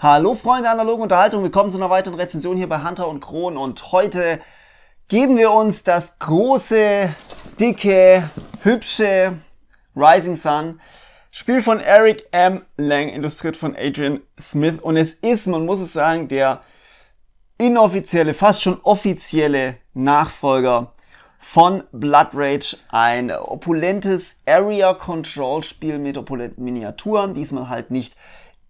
Hallo Freunde analogen Unterhaltung, willkommen zu einer weiteren Rezension hier bei Hunter und Kron und heute geben wir uns das große, dicke, hübsche Rising Sun Spiel von Eric M. Lang, illustriert von Adrian Smith und es ist, man muss es sagen, der inoffizielle, fast schon offizielle Nachfolger von Blood Rage, ein opulentes Area Control Spiel mit opulenten Miniaturen, diesmal halt nicht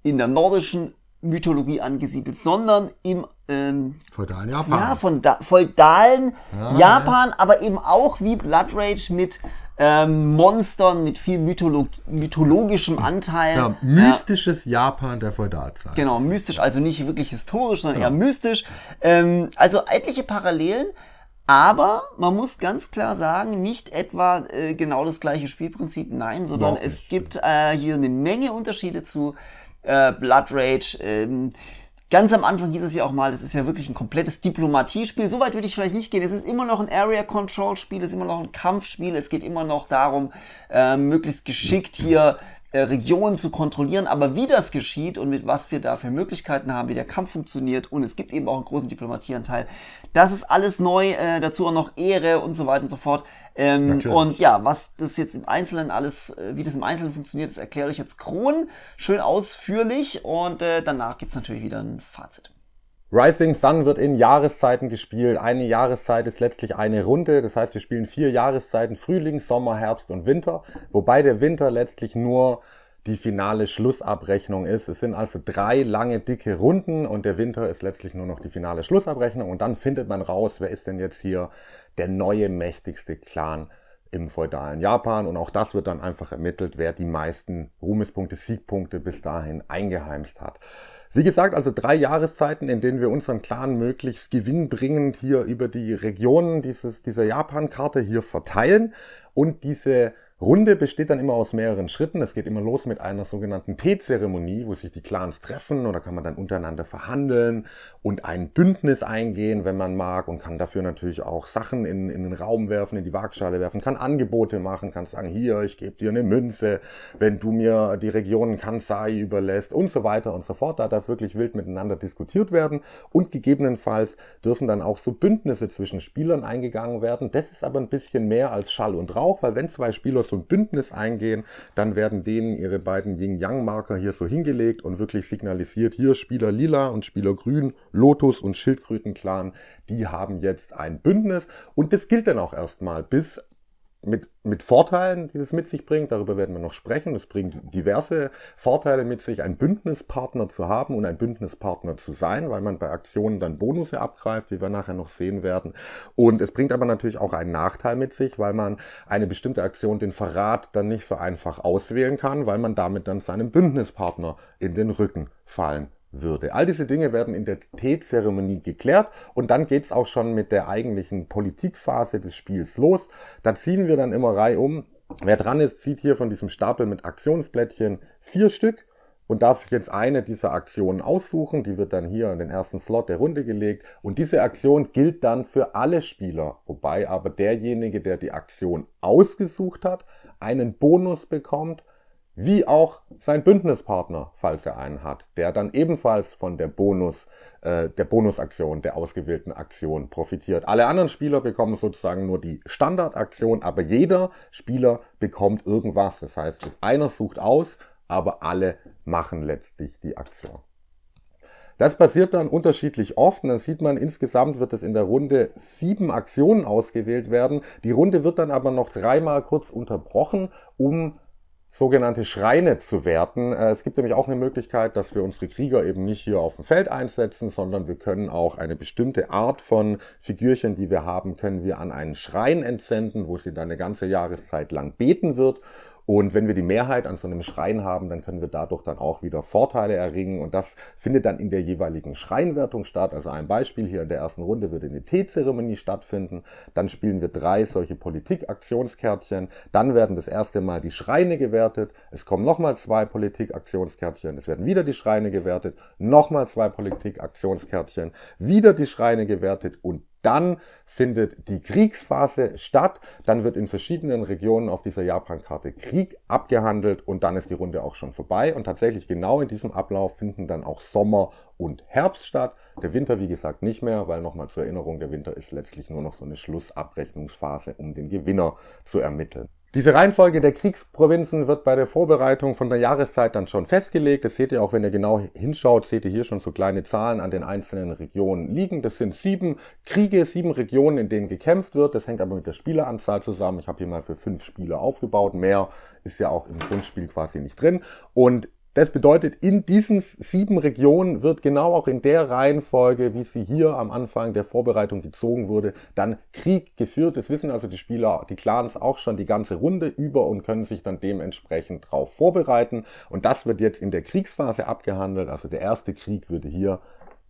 in der nordischen Mythologie angesiedelt, sondern im ähm, feudalen Japan. Ja, von da, feudalen ah, Japan, ja. aber eben auch wie Blood Rage mit ähm, Monstern, mit viel Mytholog mythologischem Anteil. Ja, mystisches ja. Japan der Feudalzeit. Genau, mystisch, also nicht wirklich historisch, sondern eher mystisch. Ähm, also etliche Parallelen. Aber man muss ganz klar sagen, nicht etwa äh, genau das gleiche Spielprinzip, nein, sondern es gibt äh, hier eine Menge Unterschiede zu äh, Blood Rage. Ähm, Ganz am Anfang hieß es ja auch mal, das ist ja wirklich ein komplettes Diplomatiespiel. So weit würde ich vielleicht nicht gehen. Es ist immer noch ein Area-Control-Spiel, es ist immer noch ein Kampfspiel. Es geht immer noch darum, äh, möglichst geschickt hier äh, Regionen zu kontrollieren, aber wie das geschieht und mit was wir da für Möglichkeiten haben, wie der Kampf funktioniert und es gibt eben auch einen großen Diplomatieanteil. Das ist alles neu, äh, dazu auch noch Ehre und so weiter und so fort. Ähm, und ja, was das jetzt im Einzelnen alles, äh, wie das im Einzelnen funktioniert, das erkläre ich jetzt Kron schön ausführlich und äh, danach gibt's natürlich wieder ein Fazit. Rising Sun wird in Jahreszeiten gespielt. Eine Jahreszeit ist letztlich eine Runde. Das heißt, wir spielen vier Jahreszeiten, Frühling, Sommer, Herbst und Winter. Wobei der Winter letztlich nur die finale Schlussabrechnung ist. Es sind also drei lange, dicke Runden und der Winter ist letztlich nur noch die finale Schlussabrechnung. Und dann findet man raus, wer ist denn jetzt hier der neue, mächtigste Clan im feudalen Japan. Und auch das wird dann einfach ermittelt, wer die meisten Ruhmespunkte, Siegpunkte bis dahin eingeheimst hat. Wie gesagt, also drei Jahreszeiten, in denen wir unseren Clan möglichst gewinnbringend hier über die Regionen dieses, dieser Japan-Karte hier verteilen und diese Runde besteht dann immer aus mehreren Schritten. Es geht immer los mit einer sogenannten Teezeremonie, wo sich die Clans treffen und da kann man dann untereinander verhandeln und ein Bündnis eingehen, wenn man mag und kann dafür natürlich auch Sachen in, in den Raum werfen, in die Waagschale werfen, kann Angebote machen, kann sagen, hier, ich gebe dir eine Münze, wenn du mir die Region Kansai überlässt und so weiter und so fort. Da darf wirklich wild miteinander diskutiert werden und gegebenenfalls dürfen dann auch so Bündnisse zwischen Spielern eingegangen werden. Das ist aber ein bisschen mehr als Schall und Rauch, weil wenn zwei Spieler so ein Bündnis eingehen, dann werden denen ihre beiden Yin-Yang-Marker hier so hingelegt und wirklich signalisiert, hier Spieler Lila und Spieler Grün, Lotus und Schildkrötenclan, die haben jetzt ein Bündnis und das gilt dann auch erstmal bis mit, mit Vorteilen, die das mit sich bringt, darüber werden wir noch sprechen. Es bringt diverse Vorteile mit sich, ein Bündnispartner zu haben und ein Bündnispartner zu sein, weil man bei Aktionen dann Bonus abgreift, wie wir nachher noch sehen werden. Und es bringt aber natürlich auch einen Nachteil mit sich, weil man eine bestimmte Aktion, den Verrat, dann nicht so einfach auswählen kann, weil man damit dann seinem Bündnispartner in den Rücken fallen würde. All diese Dinge werden in der Teezeremonie geklärt und dann geht es auch schon mit der eigentlichen Politikphase des Spiels los. Da ziehen wir dann immer reihum. Wer dran ist, zieht hier von diesem Stapel mit Aktionsblättchen vier Stück und darf sich jetzt eine dieser Aktionen aussuchen. Die wird dann hier in den ersten Slot der Runde gelegt. Und diese Aktion gilt dann für alle Spieler, wobei aber derjenige, der die Aktion ausgesucht hat, einen Bonus bekommt wie auch sein Bündnispartner, falls er einen hat, der dann ebenfalls von der Bonus, äh, der Bonusaktion, der ausgewählten Aktion profitiert. Alle anderen Spieler bekommen sozusagen nur die Standardaktion, aber jeder Spieler bekommt irgendwas. Das heißt, einer sucht aus, aber alle machen letztlich die Aktion. Das passiert dann unterschiedlich oft und dann sieht man, insgesamt wird es in der Runde sieben Aktionen ausgewählt werden. Die Runde wird dann aber noch dreimal kurz unterbrochen, um sogenannte Schreine zu werten. Äh, es gibt nämlich auch eine Möglichkeit, dass wir unsere Krieger eben nicht hier auf dem Feld einsetzen, sondern wir können auch eine bestimmte Art von Figürchen, die wir haben, können wir an einen Schrein entsenden, wo sie dann eine ganze Jahreszeit lang beten wird und wenn wir die Mehrheit an so einem Schrein haben, dann können wir dadurch dann auch wieder Vorteile erringen. Und das findet dann in der jeweiligen Schreinwertung statt. Also ein Beispiel hier in der ersten Runde würde eine Teezeremonie stattfinden. Dann spielen wir drei solche Politikaktionskärtchen. Dann werden das erste Mal die Schreine gewertet. Es kommen nochmal zwei Politikaktionskärtchen. Es werden wieder die Schreine gewertet. Nochmal zwei Politikaktionskärtchen. Wieder die Schreine gewertet. Und dann findet die Kriegsphase statt, dann wird in verschiedenen Regionen auf dieser Japan-Karte Krieg abgehandelt und dann ist die Runde auch schon vorbei. Und tatsächlich genau in diesem Ablauf finden dann auch Sommer und Herbst statt. Der Winter, wie gesagt, nicht mehr, weil nochmal zur Erinnerung, der Winter ist letztlich nur noch so eine Schlussabrechnungsphase, um den Gewinner zu ermitteln. Diese Reihenfolge der Kriegsprovinzen wird bei der Vorbereitung von der Jahreszeit dann schon festgelegt. Das seht ihr auch, wenn ihr genau hinschaut, seht ihr hier schon so kleine Zahlen an den einzelnen Regionen liegen. Das sind sieben Kriege, sieben Regionen, in denen gekämpft wird. Das hängt aber mit der Spieleranzahl zusammen. Ich habe hier mal für fünf Spieler aufgebaut. Mehr ist ja auch im Grundspiel quasi nicht drin. Und das bedeutet, in diesen sieben Regionen wird genau auch in der Reihenfolge, wie sie hier am Anfang der Vorbereitung gezogen wurde, dann Krieg geführt. Das wissen also die Spieler, die Clans auch schon die ganze Runde über und können sich dann dementsprechend darauf vorbereiten. Und das wird jetzt in der Kriegsphase abgehandelt. Also der erste Krieg würde hier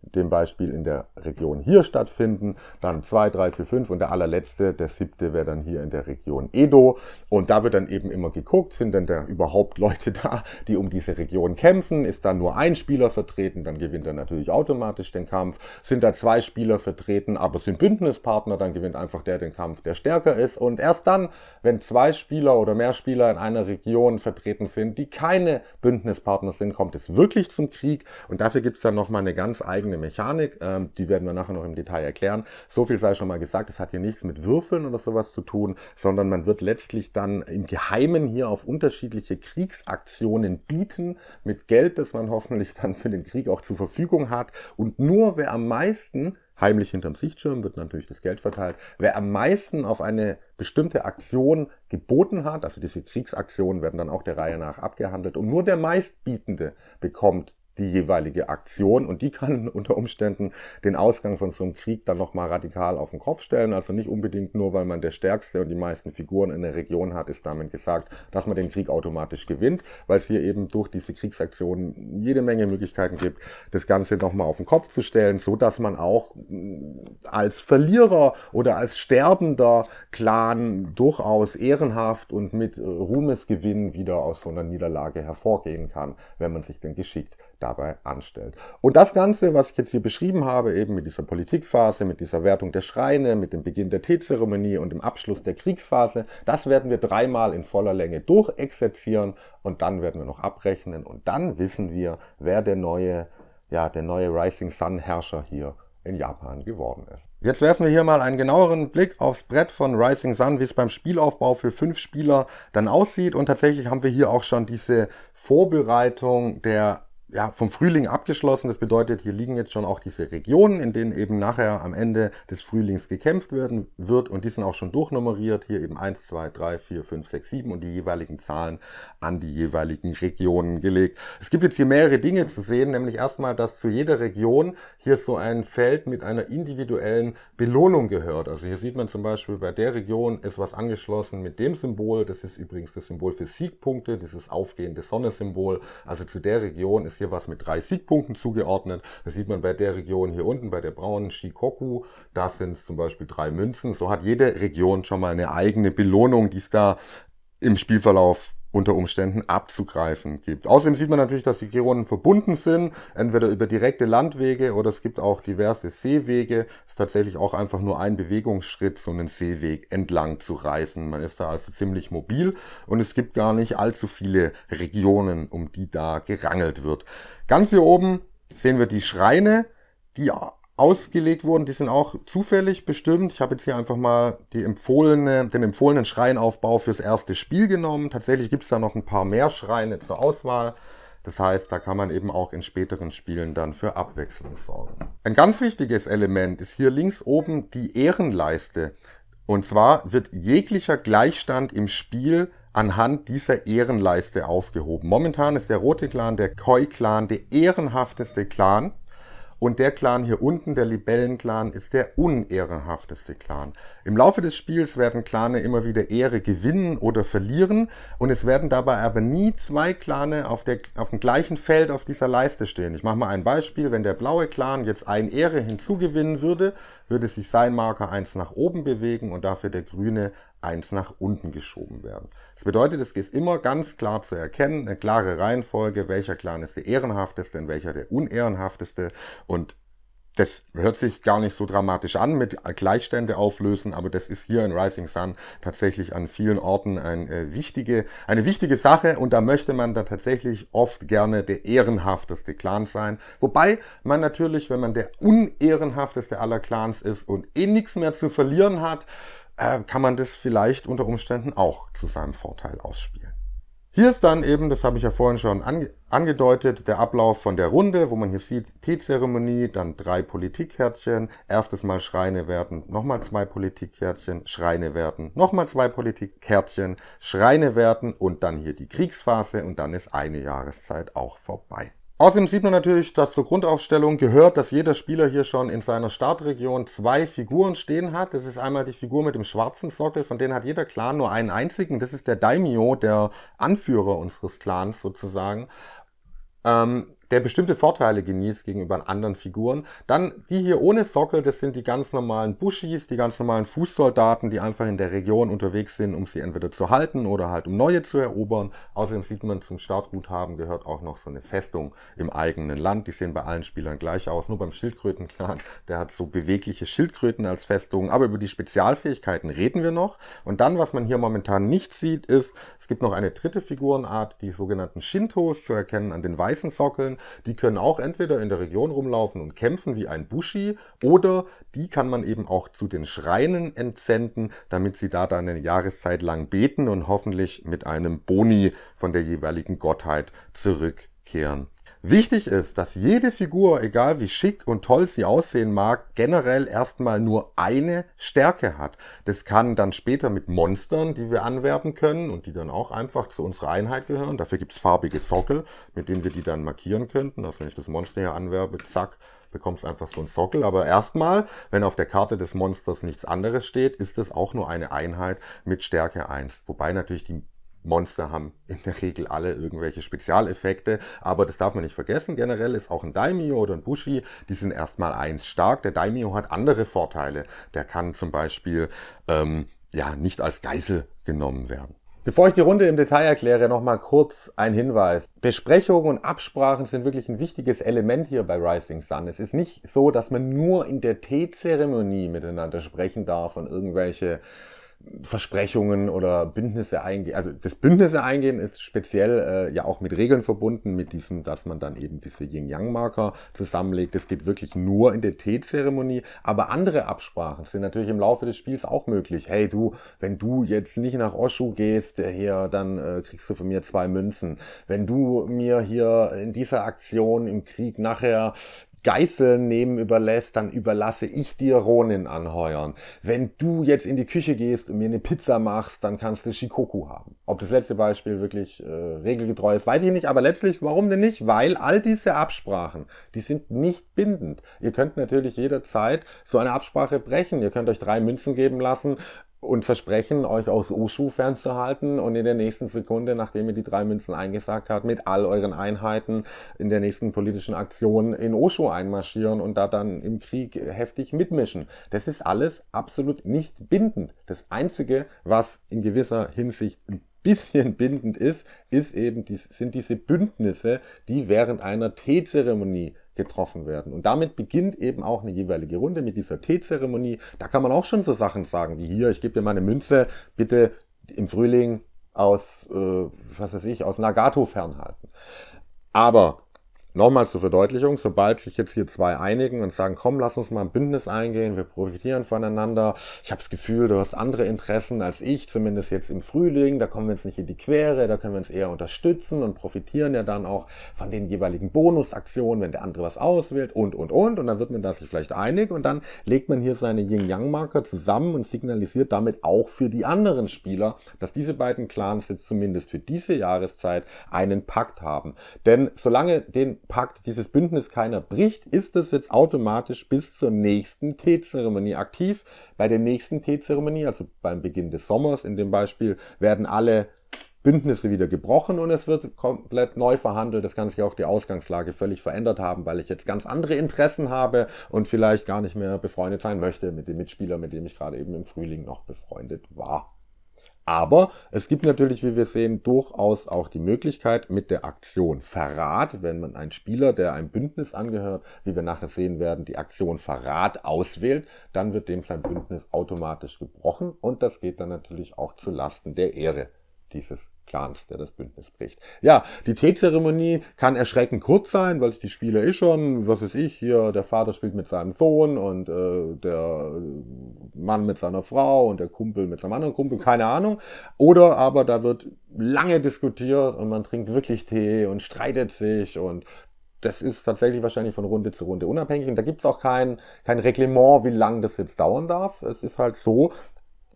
dem Beispiel in der Region hier stattfinden, dann 2, 3, 4, 5 und der allerletzte, der siebte wäre dann hier in der Region Edo und da wird dann eben immer geguckt, sind denn da überhaupt Leute da, die um diese Region kämpfen, ist da nur ein Spieler vertreten, dann gewinnt er natürlich automatisch den Kampf, sind da zwei Spieler vertreten, aber sind Bündnispartner, dann gewinnt einfach der den Kampf, der stärker ist und erst dann, wenn zwei Spieler oder mehr Spieler in einer Region vertreten sind, die keine Bündnispartner sind, kommt es wirklich zum Krieg und dafür gibt es dann nochmal eine ganz eigene folgende Mechanik, ähm, die werden wir nachher noch im Detail erklären. So viel sei schon mal gesagt, es hat hier nichts mit Würfeln oder sowas zu tun, sondern man wird letztlich dann im Geheimen hier auf unterschiedliche Kriegsaktionen bieten, mit Geld, das man hoffentlich dann für den Krieg auch zur Verfügung hat. Und nur wer am meisten heimlich hinterm Sichtschirm wird natürlich das Geld verteilt. Wer am meisten auf eine bestimmte Aktion geboten hat, also diese Kriegsaktionen werden dann auch der Reihe nach abgehandelt und nur der meistbietende bekommt die jeweilige Aktion und die kann unter Umständen den Ausgang von so einem Krieg dann nochmal radikal auf den Kopf stellen. Also nicht unbedingt nur, weil man der stärkste und die meisten Figuren in der Region hat, ist damit gesagt, dass man den Krieg automatisch gewinnt, weil es hier eben durch diese Kriegsaktionen jede Menge Möglichkeiten gibt, das Ganze nochmal auf den Kopf zu stellen, so dass man auch mm, als Verlierer oder als sterbender Clan durchaus ehrenhaft und mit äh, Ruhmesgewinn wieder aus so einer Niederlage hervorgehen kann, wenn man sich denn geschickt dabei anstellt. Und das Ganze, was ich jetzt hier beschrieben habe, eben mit dieser Politikphase, mit dieser Wertung der Schreine, mit dem Beginn der Teezeremonie und dem Abschluss der Kriegsphase, das werden wir dreimal in voller Länge durchexerzieren und dann werden wir noch abrechnen und dann wissen wir, wer der neue, ja, der neue Rising Sun Herrscher hier in Japan geworden ist. Jetzt werfen wir hier mal einen genaueren Blick aufs Brett von Rising Sun, wie es beim Spielaufbau für fünf Spieler dann aussieht. Und tatsächlich haben wir hier auch schon diese Vorbereitung der ja, vom Frühling abgeschlossen. Das bedeutet, hier liegen jetzt schon auch diese Regionen, in denen eben nachher am Ende des Frühlings gekämpft werden wird. Und die sind auch schon durchnummeriert. Hier eben 1, 2, 3, 4, 5, 6, 7 und die jeweiligen Zahlen an die jeweiligen Regionen gelegt. Es gibt jetzt hier mehrere Dinge zu sehen, nämlich erstmal, dass zu jeder Region hier so ein Feld mit einer individuellen Belohnung gehört. Also hier sieht man zum Beispiel, bei der Region ist was angeschlossen mit dem Symbol. Das ist übrigens das Symbol für Siegpunkte, dieses aufgehende Sonnensymbol. Also zu der Region ist hier was mit drei Siegpunkten zugeordnet. Das sieht man bei der Region hier unten, bei der braunen Shikoku. Da sind es zum Beispiel drei Münzen. So hat jede Region schon mal eine eigene Belohnung, die es da im Spielverlauf unter Umständen abzugreifen gibt. Außerdem sieht man natürlich, dass die Gironen verbunden sind, entweder über direkte Landwege oder es gibt auch diverse Seewege. Es ist tatsächlich auch einfach nur ein Bewegungsschritt, so einen Seeweg entlang zu reisen. Man ist da also ziemlich mobil und es gibt gar nicht allzu viele Regionen, um die da gerangelt wird. Ganz hier oben sehen wir die Schreine, die ausgelegt wurden, die sind auch zufällig bestimmt. Ich habe jetzt hier einfach mal empfohlene, den empfohlenen Schreinaufbau fürs erste Spiel genommen. Tatsächlich gibt es da noch ein paar mehr Schreine zur Auswahl. Das heißt, da kann man eben auch in späteren Spielen dann für Abwechslung sorgen. Ein ganz wichtiges Element ist hier links oben die Ehrenleiste. Und zwar wird jeglicher Gleichstand im Spiel anhand dieser Ehrenleiste aufgehoben. Momentan ist der rote Clan, der Koi-Clan, der ehrenhafteste Clan und der Clan hier unten, der Libellenclan, ist der unehrenhafteste Clan. Im Laufe des Spiels werden Klane immer wieder Ehre gewinnen oder verlieren und es werden dabei aber nie zwei Klane auf, der, auf dem gleichen Feld auf dieser Leiste stehen. Ich mache mal ein Beispiel, wenn der blaue Clan jetzt ein Ehre hinzugewinnen würde, würde sich sein Marker 1 nach oben bewegen und dafür der grüne 1 nach unten geschoben werden. Das bedeutet, es ist immer ganz klar zu erkennen, eine klare Reihenfolge, welcher Clan ist der ehrenhafteste und welcher der unehrenhafteste und das hört sich gar nicht so dramatisch an mit Gleichstände auflösen, aber das ist hier in Rising Sun tatsächlich an vielen Orten eine äh, wichtige, eine wichtige Sache und da möchte man dann tatsächlich oft gerne der ehrenhafteste Clan sein. Wobei man natürlich, wenn man der unehrenhafteste aller Clans ist und eh nichts mehr zu verlieren hat, äh, kann man das vielleicht unter Umständen auch zu seinem Vorteil ausspielen. Hier ist dann eben, das habe ich ja vorhin schon ange angedeutet, der Ablauf von der Runde, wo man hier sieht, Teezeremonie, dann drei Politikkärtchen, erstes Mal Schreine werden, nochmal zwei Politikkärtchen, Schreine werden, nochmal zwei Politikkärtchen, Schreine werden und dann hier die Kriegsphase und dann ist eine Jahreszeit auch vorbei. Außerdem sieht man natürlich, dass zur Grundaufstellung gehört, dass jeder Spieler hier schon in seiner Startregion zwei Figuren stehen hat. Das ist einmal die Figur mit dem schwarzen Sockel, von denen hat jeder Clan nur einen einzigen. Das ist der Daimyo, der Anführer unseres Clans sozusagen. Ähm, der bestimmte Vorteile genießt gegenüber anderen Figuren. Dann die hier ohne Sockel, das sind die ganz normalen Bushis, die ganz normalen Fußsoldaten, die einfach in der Region unterwegs sind, um sie entweder zu halten oder halt um neue zu erobern. Außerdem sieht man, zum Startguthaben gehört auch noch so eine Festung im eigenen Land. Die sehen bei allen Spielern gleich aus, nur beim Schildkrötenclan. Der hat so bewegliche Schildkröten als Festung. Aber über die Spezialfähigkeiten reden wir noch. Und dann, was man hier momentan nicht sieht, ist, es gibt noch eine dritte Figurenart, die sogenannten Shintos, zu erkennen an den weißen Sockeln. Die können auch entweder in der Region rumlaufen und kämpfen wie ein Bushi oder die kann man eben auch zu den Schreinen entsenden, damit sie da dann eine Jahreszeit lang beten und hoffentlich mit einem Boni von der jeweiligen Gottheit zurückkehren. Wichtig ist, dass jede Figur, egal wie schick und toll sie aussehen mag, generell erstmal nur eine Stärke hat. Das kann dann später mit Monstern, die wir anwerben können und die dann auch einfach zu unserer Einheit gehören. Dafür gibt es farbige Sockel, mit denen wir die dann markieren könnten. Also wenn ich das Monster hier anwerbe, zack, bekommst einfach so einen Sockel. Aber erstmal, wenn auf der Karte des Monsters nichts anderes steht, ist es auch nur eine Einheit mit Stärke 1. Wobei natürlich die Monster haben in der Regel alle irgendwelche Spezialeffekte, aber das darf man nicht vergessen. Generell ist auch ein Daimyo oder ein Bushi, die sind erstmal eins stark. Der Daimyo hat andere Vorteile. Der kann zum Beispiel ähm, ja nicht als Geisel genommen werden. Bevor ich die Runde im Detail erkläre, nochmal kurz ein Hinweis. Besprechungen und Absprachen sind wirklich ein wichtiges Element hier bei Rising Sun. Es ist nicht so, dass man nur in der Teezeremonie miteinander sprechen darf und irgendwelche Versprechungen oder Bündnisse eingehen. Also das Bündnisse eingehen ist speziell äh, ja auch mit Regeln verbunden, mit diesem, dass man dann eben diese Yin-Yang-Marker zusammenlegt. Das geht wirklich nur in der Teezeremonie. Aber andere Absprachen sind natürlich im Laufe des Spiels auch möglich. Hey du, wenn du jetzt nicht nach Oshu gehst äh, hier, dann äh, kriegst du von mir zwei Münzen. Wenn du mir hier in dieser Aktion im Krieg nachher Geißeln nehmen überlässt, dann überlasse ich dir Ronin anheuern. Wenn du jetzt in die Küche gehst und mir eine Pizza machst, dann kannst du Shikoku haben. Ob das letzte Beispiel wirklich äh, regelgetreu ist, weiß ich nicht, aber letztlich, warum denn nicht? Weil all diese Absprachen, die sind nicht bindend. Ihr könnt natürlich jederzeit so eine Absprache brechen. Ihr könnt euch drei Münzen geben lassen und versprechen, euch aus Ushu fernzuhalten und in der nächsten Sekunde, nachdem ihr die drei Münzen eingesagt habt, mit all euren Einheiten in der nächsten politischen Aktion in Ushu einmarschieren und da dann im Krieg heftig mitmischen. Das ist alles absolut nicht bindend. Das Einzige, was in gewisser Hinsicht ein bisschen bindend ist, ist eben, sind diese Bündnisse, die während einer Teezeremonie getroffen werden. Und damit beginnt eben auch eine jeweilige Runde mit dieser Teezeremonie. Da kann man auch schon so Sachen sagen, wie hier, ich gebe dir meine Münze, bitte im Frühling aus, äh, was weiß ich, aus Nagato fernhalten. Aber Nochmal zur Verdeutlichung, sobald sich jetzt hier zwei einigen und sagen, komm, lass uns mal ein Bündnis eingehen, wir profitieren voneinander, ich habe das Gefühl, du hast andere Interessen als ich, zumindest jetzt im Frühling, da kommen wir uns nicht in die Quere, da können wir uns eher unterstützen und profitieren ja dann auch von den jeweiligen Bonusaktionen, wenn der andere was auswählt und, und, und, und dann wird man da sich vielleicht einig und dann legt man hier seine Yin-Yang-Marker zusammen und signalisiert damit auch für die anderen Spieler, dass diese beiden Clans jetzt zumindest für diese Jahreszeit einen Pakt haben. Denn solange den Pakt, dieses Bündnis keiner bricht, ist es jetzt automatisch bis zur nächsten Teezeremonie aktiv. Bei der nächsten Teezeremonie, also beim Beginn des Sommers in dem Beispiel, werden alle Bündnisse wieder gebrochen und es wird komplett neu verhandelt. Das kann sich auch die Ausgangslage völlig verändert haben, weil ich jetzt ganz andere Interessen habe und vielleicht gar nicht mehr befreundet sein möchte mit dem Mitspieler, mit dem ich gerade eben im Frühling noch befreundet war. Aber es gibt natürlich, wie wir sehen, durchaus auch die Möglichkeit mit der Aktion Verrat, wenn man einen Spieler, der einem Bündnis angehört, wie wir nachher sehen werden, die Aktion Verrat auswählt, dann wird dem sein Bündnis automatisch gebrochen und das geht dann natürlich auch zu Lasten der Ehre dieses Clans, der das Bündnis bricht. Ja, die Teezeremonie kann erschreckend kurz sein, weil es die Spieler ist eh schon, was weiß ich, hier, der Vater spielt mit seinem Sohn und äh, der Mann mit seiner Frau und der Kumpel mit seinem anderen Kumpel, keine Ahnung. Oder aber da wird lange diskutiert und man trinkt wirklich Tee und streitet sich und das ist tatsächlich wahrscheinlich von Runde zu Runde unabhängig. Und da gibt es auch kein, kein Reglement, wie lange das jetzt dauern darf. Es ist halt so,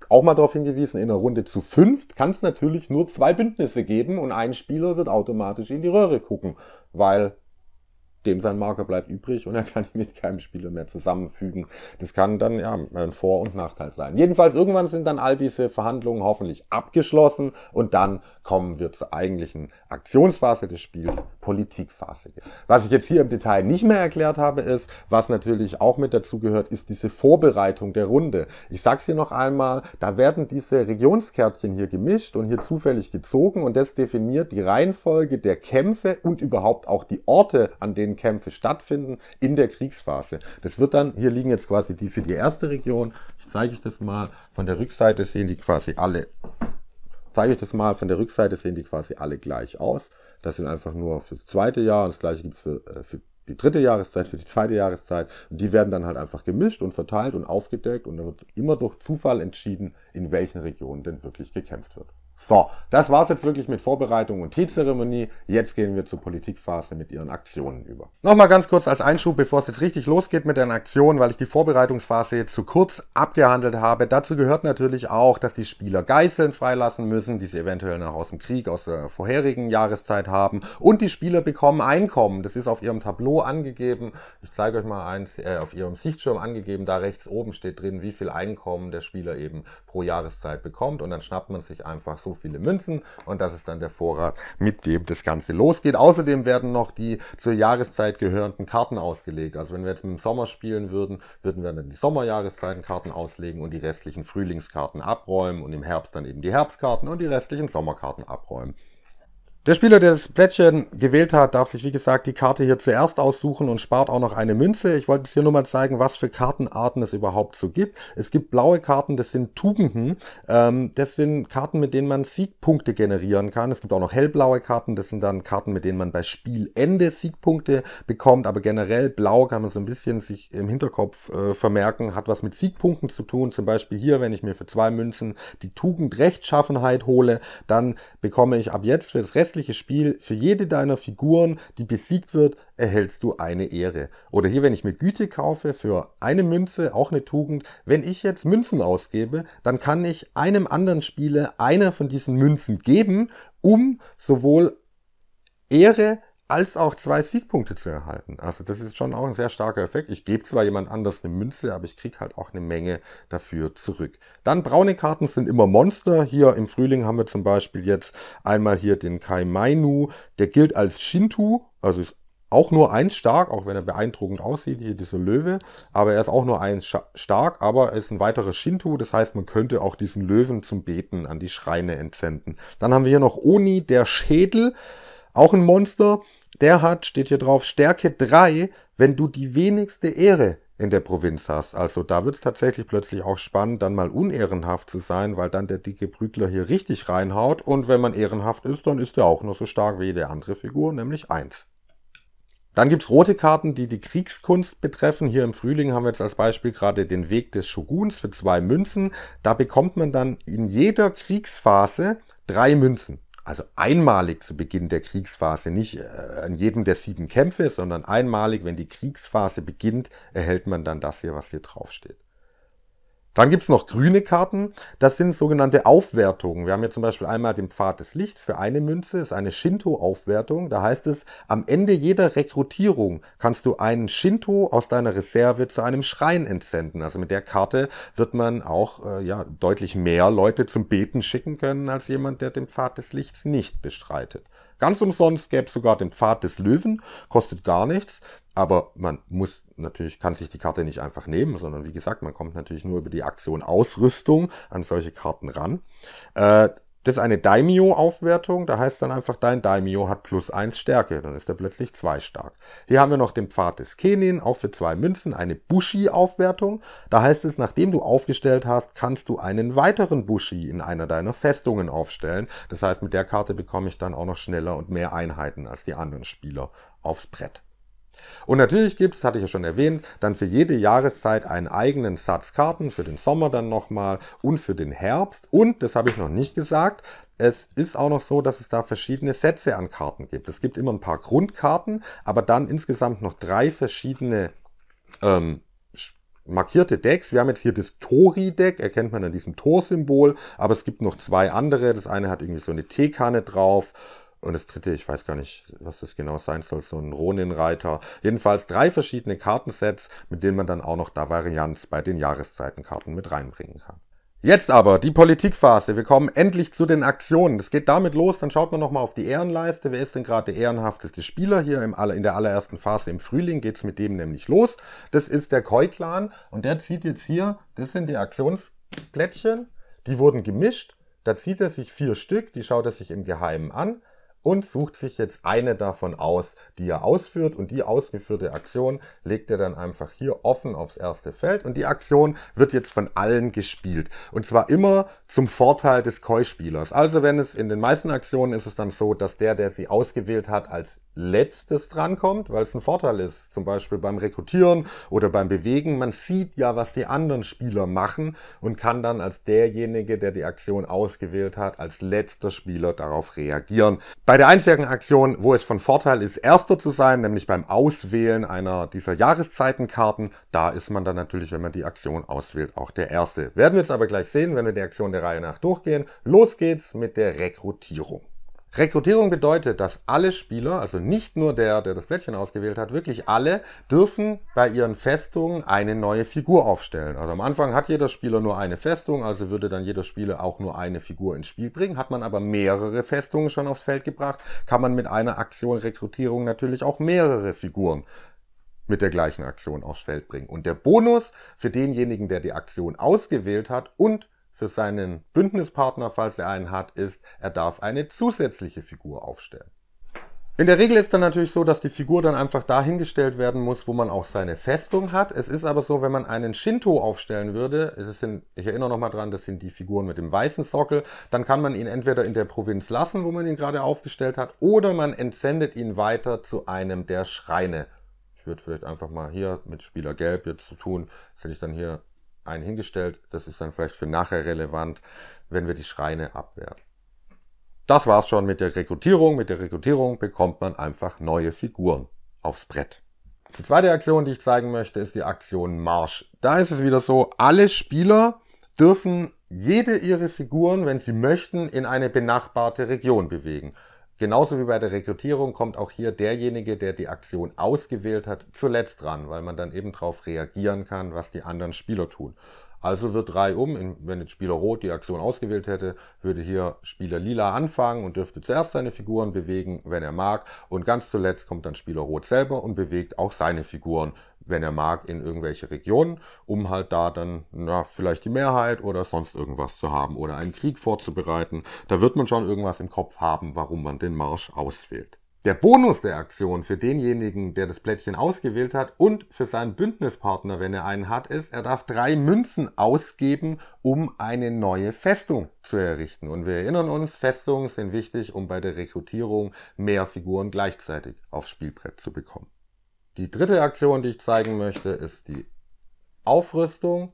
auch mal darauf hingewiesen, in der Runde zu fünft kann es natürlich nur zwei Bündnisse geben und ein Spieler wird automatisch in die Röhre gucken, weil dem sein Marker bleibt übrig und er kann ihn mit keinem Spieler mehr zusammenfügen. Das kann dann ja ein Vor- und Nachteil sein. Jedenfalls irgendwann sind dann all diese Verhandlungen hoffentlich abgeschlossen und dann kommen wir zur eigentlichen Aktionsphase des Spiels, Politikphase. Was ich jetzt hier im Detail nicht mehr erklärt habe, ist, was natürlich auch mit dazu gehört, ist diese Vorbereitung der Runde. Ich sage es hier noch einmal, da werden diese Regionskärtchen hier gemischt und hier zufällig gezogen und das definiert die Reihenfolge der Kämpfe und überhaupt auch die Orte, an denen eben Kämpfe stattfinden in der Kriegsphase. Das wird dann, hier liegen jetzt quasi die für die erste Region, ich zeige ich das mal, von der Rückseite sehen die quasi alle, zeige ich das mal, von der Rückseite sehen die quasi alle gleich aus. Das sind einfach nur fürs zweite Jahr und das gleiche gibt es für, äh, für die dritte Jahreszeit, für die zweite Jahreszeit. Und die werden dann halt einfach gemischt und verteilt und aufgedeckt und dann wird immer durch Zufall entschieden, in welchen Regionen denn wirklich gekämpft wird. So, das war es jetzt wirklich mit Vorbereitung und Teezeremonie. Jetzt gehen wir zur Politikphase mit ihren Aktionen über. Nochmal ganz kurz als Einschub, bevor es jetzt richtig losgeht mit den Aktionen, weil ich die Vorbereitungsphase jetzt zu kurz abgehandelt habe. Dazu gehört natürlich auch, dass die Spieler Geißeln freilassen müssen, die sie eventuell noch aus dem Krieg, aus der vorherigen Jahreszeit haben. Und die Spieler bekommen Einkommen. Das ist auf ihrem Tableau angegeben. Ich zeige euch mal eins, äh, auf ihrem Sichtschirm angegeben. Da rechts oben steht drin, wie viel Einkommen der Spieler eben pro Jahreszeit bekommt. Und dann schnappt man sich einfach so viele Münzen und das ist dann der Vorrat, mit dem das Ganze losgeht. Außerdem werden noch die zur Jahreszeit gehörenden Karten ausgelegt. Also wenn wir jetzt im Sommer spielen würden, würden wir dann die Sommerjahreszeitenkarten auslegen und die restlichen Frühlingskarten abräumen und im Herbst dann eben die Herbstkarten und die restlichen Sommerkarten abräumen. Der Spieler, der das Plättchen gewählt hat, darf sich wie gesagt die Karte hier zuerst aussuchen und spart auch noch eine Münze. Ich wollte es hier nur mal zeigen, was für Kartenarten es überhaupt so gibt. Es gibt blaue Karten, das sind Tugenden. Ähm, das sind Karten, mit denen man Siegpunkte generieren kann. Es gibt auch noch hellblaue Karten, das sind dann Karten, mit denen man bei Spielende Siegpunkte bekommt. Aber generell blau kann man so ein bisschen sich im Hinterkopf äh, vermerken, hat was mit Siegpunkten zu tun. Zum Beispiel hier, wenn ich mir für zwei Münzen die Tugend Rechtschaffenheit hole, dann bekomme ich ab jetzt für das Rest restliche Spiel, für jede deiner Figuren, die besiegt wird, erhältst du eine Ehre. Oder hier, wenn ich mir Güte kaufe für eine Münze, auch eine Tugend, wenn ich jetzt Münzen ausgebe, dann kann ich einem anderen Spieler einer von diesen Münzen geben, um sowohl Ehre als auch zwei Siegpunkte zu erhalten. Also das ist schon auch ein sehr starker Effekt. Ich gebe zwar jemand anders eine Münze, aber ich kriege halt auch eine Menge dafür zurück. Dann braune Karten sind immer Monster. Hier im Frühling haben wir zum Beispiel jetzt einmal hier den Kai Mainu. Der gilt als Shintu, also ist auch nur eins stark, auch wenn er beeindruckend aussieht, hier dieser Löwe. Aber er ist auch nur eins stark, aber er ist ein weiteres Shintu. Das heißt, man könnte auch diesen Löwen zum Beten an die Schreine entsenden. Dann haben wir hier noch Oni, der Schädel. Auch ein Monster. Der hat, steht hier drauf, Stärke 3, wenn du die wenigste Ehre in der Provinz hast. Also da wird es tatsächlich plötzlich auch spannend, dann mal unehrenhaft zu sein, weil dann der dicke Prügler hier richtig reinhaut. Und wenn man ehrenhaft ist, dann ist er auch nur so stark wie jede andere Figur, nämlich 1. Dann gibt es rote Karten, die die Kriegskunst betreffen. Hier im Frühling haben wir jetzt als Beispiel gerade den Weg des Shoguns für zwei Münzen. Da bekommt man dann in jeder Kriegsphase drei Münzen also einmalig zu Beginn der Kriegsphase, nicht äh, an jedem der sieben Kämpfe, sondern einmalig, wenn die Kriegsphase beginnt, erhält man dann das hier, was hier drauf steht. Dann gibt's noch grüne Karten. Das sind sogenannte Aufwertungen. Wir haben hier zum Beispiel einmal den Pfad des Lichts für eine Münze. Das ist eine Shinto-Aufwertung. Da heißt es, am Ende jeder Rekrutierung kannst du einen Shinto aus deiner Reserve zu einem Schrein entsenden. Also mit der Karte wird man auch äh, ja, deutlich mehr Leute zum Beten schicken können als jemand, der den Pfad des Lichts nicht bestreitet. Ganz umsonst gäbe es sogar den Pfad des Löwen, kostet gar nichts, aber man muss natürlich, kann sich die Karte nicht einfach nehmen, sondern wie gesagt, man kommt natürlich nur über die Aktion Ausrüstung an solche Karten ran. Äh, das ist eine Daimyo-Aufwertung, da heißt dann einfach, dein Daimyo hat plus eins Stärke, dann ist er plötzlich zwei stark. Hier haben wir noch den Pfad des Kenin, auch für zwei Münzen, eine Bushi-Aufwertung. Da heißt es, nachdem du aufgestellt hast, kannst du einen weiteren Bushi in einer deiner Festungen aufstellen. Das heißt, mit der Karte bekomme ich dann auch noch schneller und mehr Einheiten als die anderen Spieler aufs Brett. Und natürlich gibt es, hatte ich ja schon erwähnt, dann für jede Jahreszeit einen eigenen Satz Karten, für den Sommer dann nochmal und für den Herbst. Und, das habe ich noch nicht gesagt, es ist auch noch so, dass es da verschiedene Sätze an Karten gibt. Es gibt immer ein paar Grundkarten, aber dann insgesamt noch drei verschiedene ähm, markierte Decks. Wir haben jetzt hier das Tori-Deck, erkennt man an diesem Tor-Symbol, aber es gibt noch zwei andere. Das eine hat irgendwie so eine Teekanne drauf und das dritte, ich weiß gar nicht, was das genau sein soll, so ein Ronin-Reiter. Jedenfalls drei verschiedene Kartensets, mit denen man dann auch noch da Varianz bei den Jahreszeitenkarten mit reinbringen kann. Jetzt aber die Politikphase. Wir kommen endlich zu den Aktionen. Es geht damit los, dann schaut man nochmal auf die Ehrenleiste. Wer ist denn gerade der ehrenhafteste Spieler hier im, in der allerersten Phase im Frühling? Geht's mit dem nämlich los. Das ist der Koi-Clan und der zieht jetzt hier, das sind die Aktionsplättchen, die wurden gemischt. Da zieht er sich vier Stück, die schaut er sich im Geheimen an und sucht sich jetzt eine davon aus, die er ausführt und die ausgeführte Aktion legt er dann einfach hier offen aufs erste Feld und die Aktion wird jetzt von allen gespielt. Und zwar immer zum Vorteil des Koi-Spielers. Also wenn es in den meisten Aktionen ist es dann so, dass der, der sie ausgewählt hat, als letztes drankommt, weil es ein Vorteil ist. Zum Beispiel beim Rekrutieren oder beim Bewegen. Man sieht ja, was die anderen Spieler machen und kann dann als derjenige, der die Aktion ausgewählt hat, als letzter Spieler darauf reagieren. Bei der einzigen Aktion, wo es von Vorteil ist, erster zu sein, nämlich beim Auswählen einer dieser Jahreszeitenkarten, da ist man dann natürlich, wenn man die Aktion auswählt, auch der Erste. Werden wir jetzt aber gleich sehen, wenn wir die Aktion der Reihe nach durchgehen. Los geht's mit der Rekrutierung. Rekrutierung bedeutet, dass alle Spieler, also nicht nur der, der das Plättchen ausgewählt hat, wirklich alle dürfen bei ihren Festungen eine neue Figur aufstellen. Also am Anfang hat jeder Spieler nur eine Festung, also würde dann jeder Spieler auch nur eine Figur ins Spiel bringen. Hat man aber mehrere Festungen schon aufs Feld gebracht, kann man mit einer Aktion Rekrutierung natürlich auch mehrere Figuren mit der gleichen Aktion aufs Feld bringen. Und der Bonus für denjenigen, der die Aktion ausgewählt hat und für seinen Bündnispartner, falls er einen hat, ist, er darf eine zusätzliche Figur aufstellen. In der Regel ist dann natürlich so, dass die Figur dann einfach dahingestellt werden muss, wo man auch seine Festung hat. Es ist aber so, wenn man einen Shinto aufstellen würde, das sind, ich erinnere nochmal dran, das sind die Figuren mit dem weißen Sockel, dann kann man ihn entweder in der Provinz lassen, wo man ihn gerade aufgestellt hat, oder man entsendet ihn weiter zu einem der Schreine. Ich würde vielleicht einfach mal hier mit Spieler Gelb jetzt zu so tun, hätte ich dann hier einen hingestellt. Das ist dann vielleicht für nachher relevant, wenn wir die Schreine abwehren. Das war's schon mit der Rekrutierung. Mit der Rekrutierung bekommt man einfach neue Figuren aufs Brett. Die zweite Aktion, die ich zeigen möchte, ist die Aktion Marsch. Da ist es wieder so, alle Spieler dürfen jede ihre Figuren, wenn sie möchten, in eine benachbarte Region bewegen. Genauso wie bei der Rekrutierung kommt auch hier derjenige, der die Aktion ausgewählt hat, zuletzt dran, weil man dann eben darauf reagieren kann, was die anderen Spieler tun. Also wird reihum, wenn jetzt Spieler Rot die Aktion ausgewählt hätte, würde hier Spieler Lila anfangen und dürfte zuerst seine Figuren bewegen, wenn er mag. Und ganz zuletzt kommt dann Spieler Rot selber und bewegt auch seine Figuren, wenn er mag, in irgendwelche Regionen, um halt da dann na, vielleicht die Mehrheit oder sonst irgendwas zu haben oder einen Krieg vorzubereiten. Da wird man schon irgendwas im Kopf haben, warum man den Marsch auswählt. Der Bonus der Aktion für denjenigen, der das Plättchen ausgewählt hat und für seinen Bündnispartner, wenn er einen hat, ist, er darf drei Münzen ausgeben, um eine neue Festung zu errichten. Und wir erinnern uns, Festungen sind wichtig, um bei der Rekrutierung mehr Figuren gleichzeitig aufs Spielbrett zu bekommen. Die dritte Aktion, die ich zeigen möchte, ist die Aufrüstung.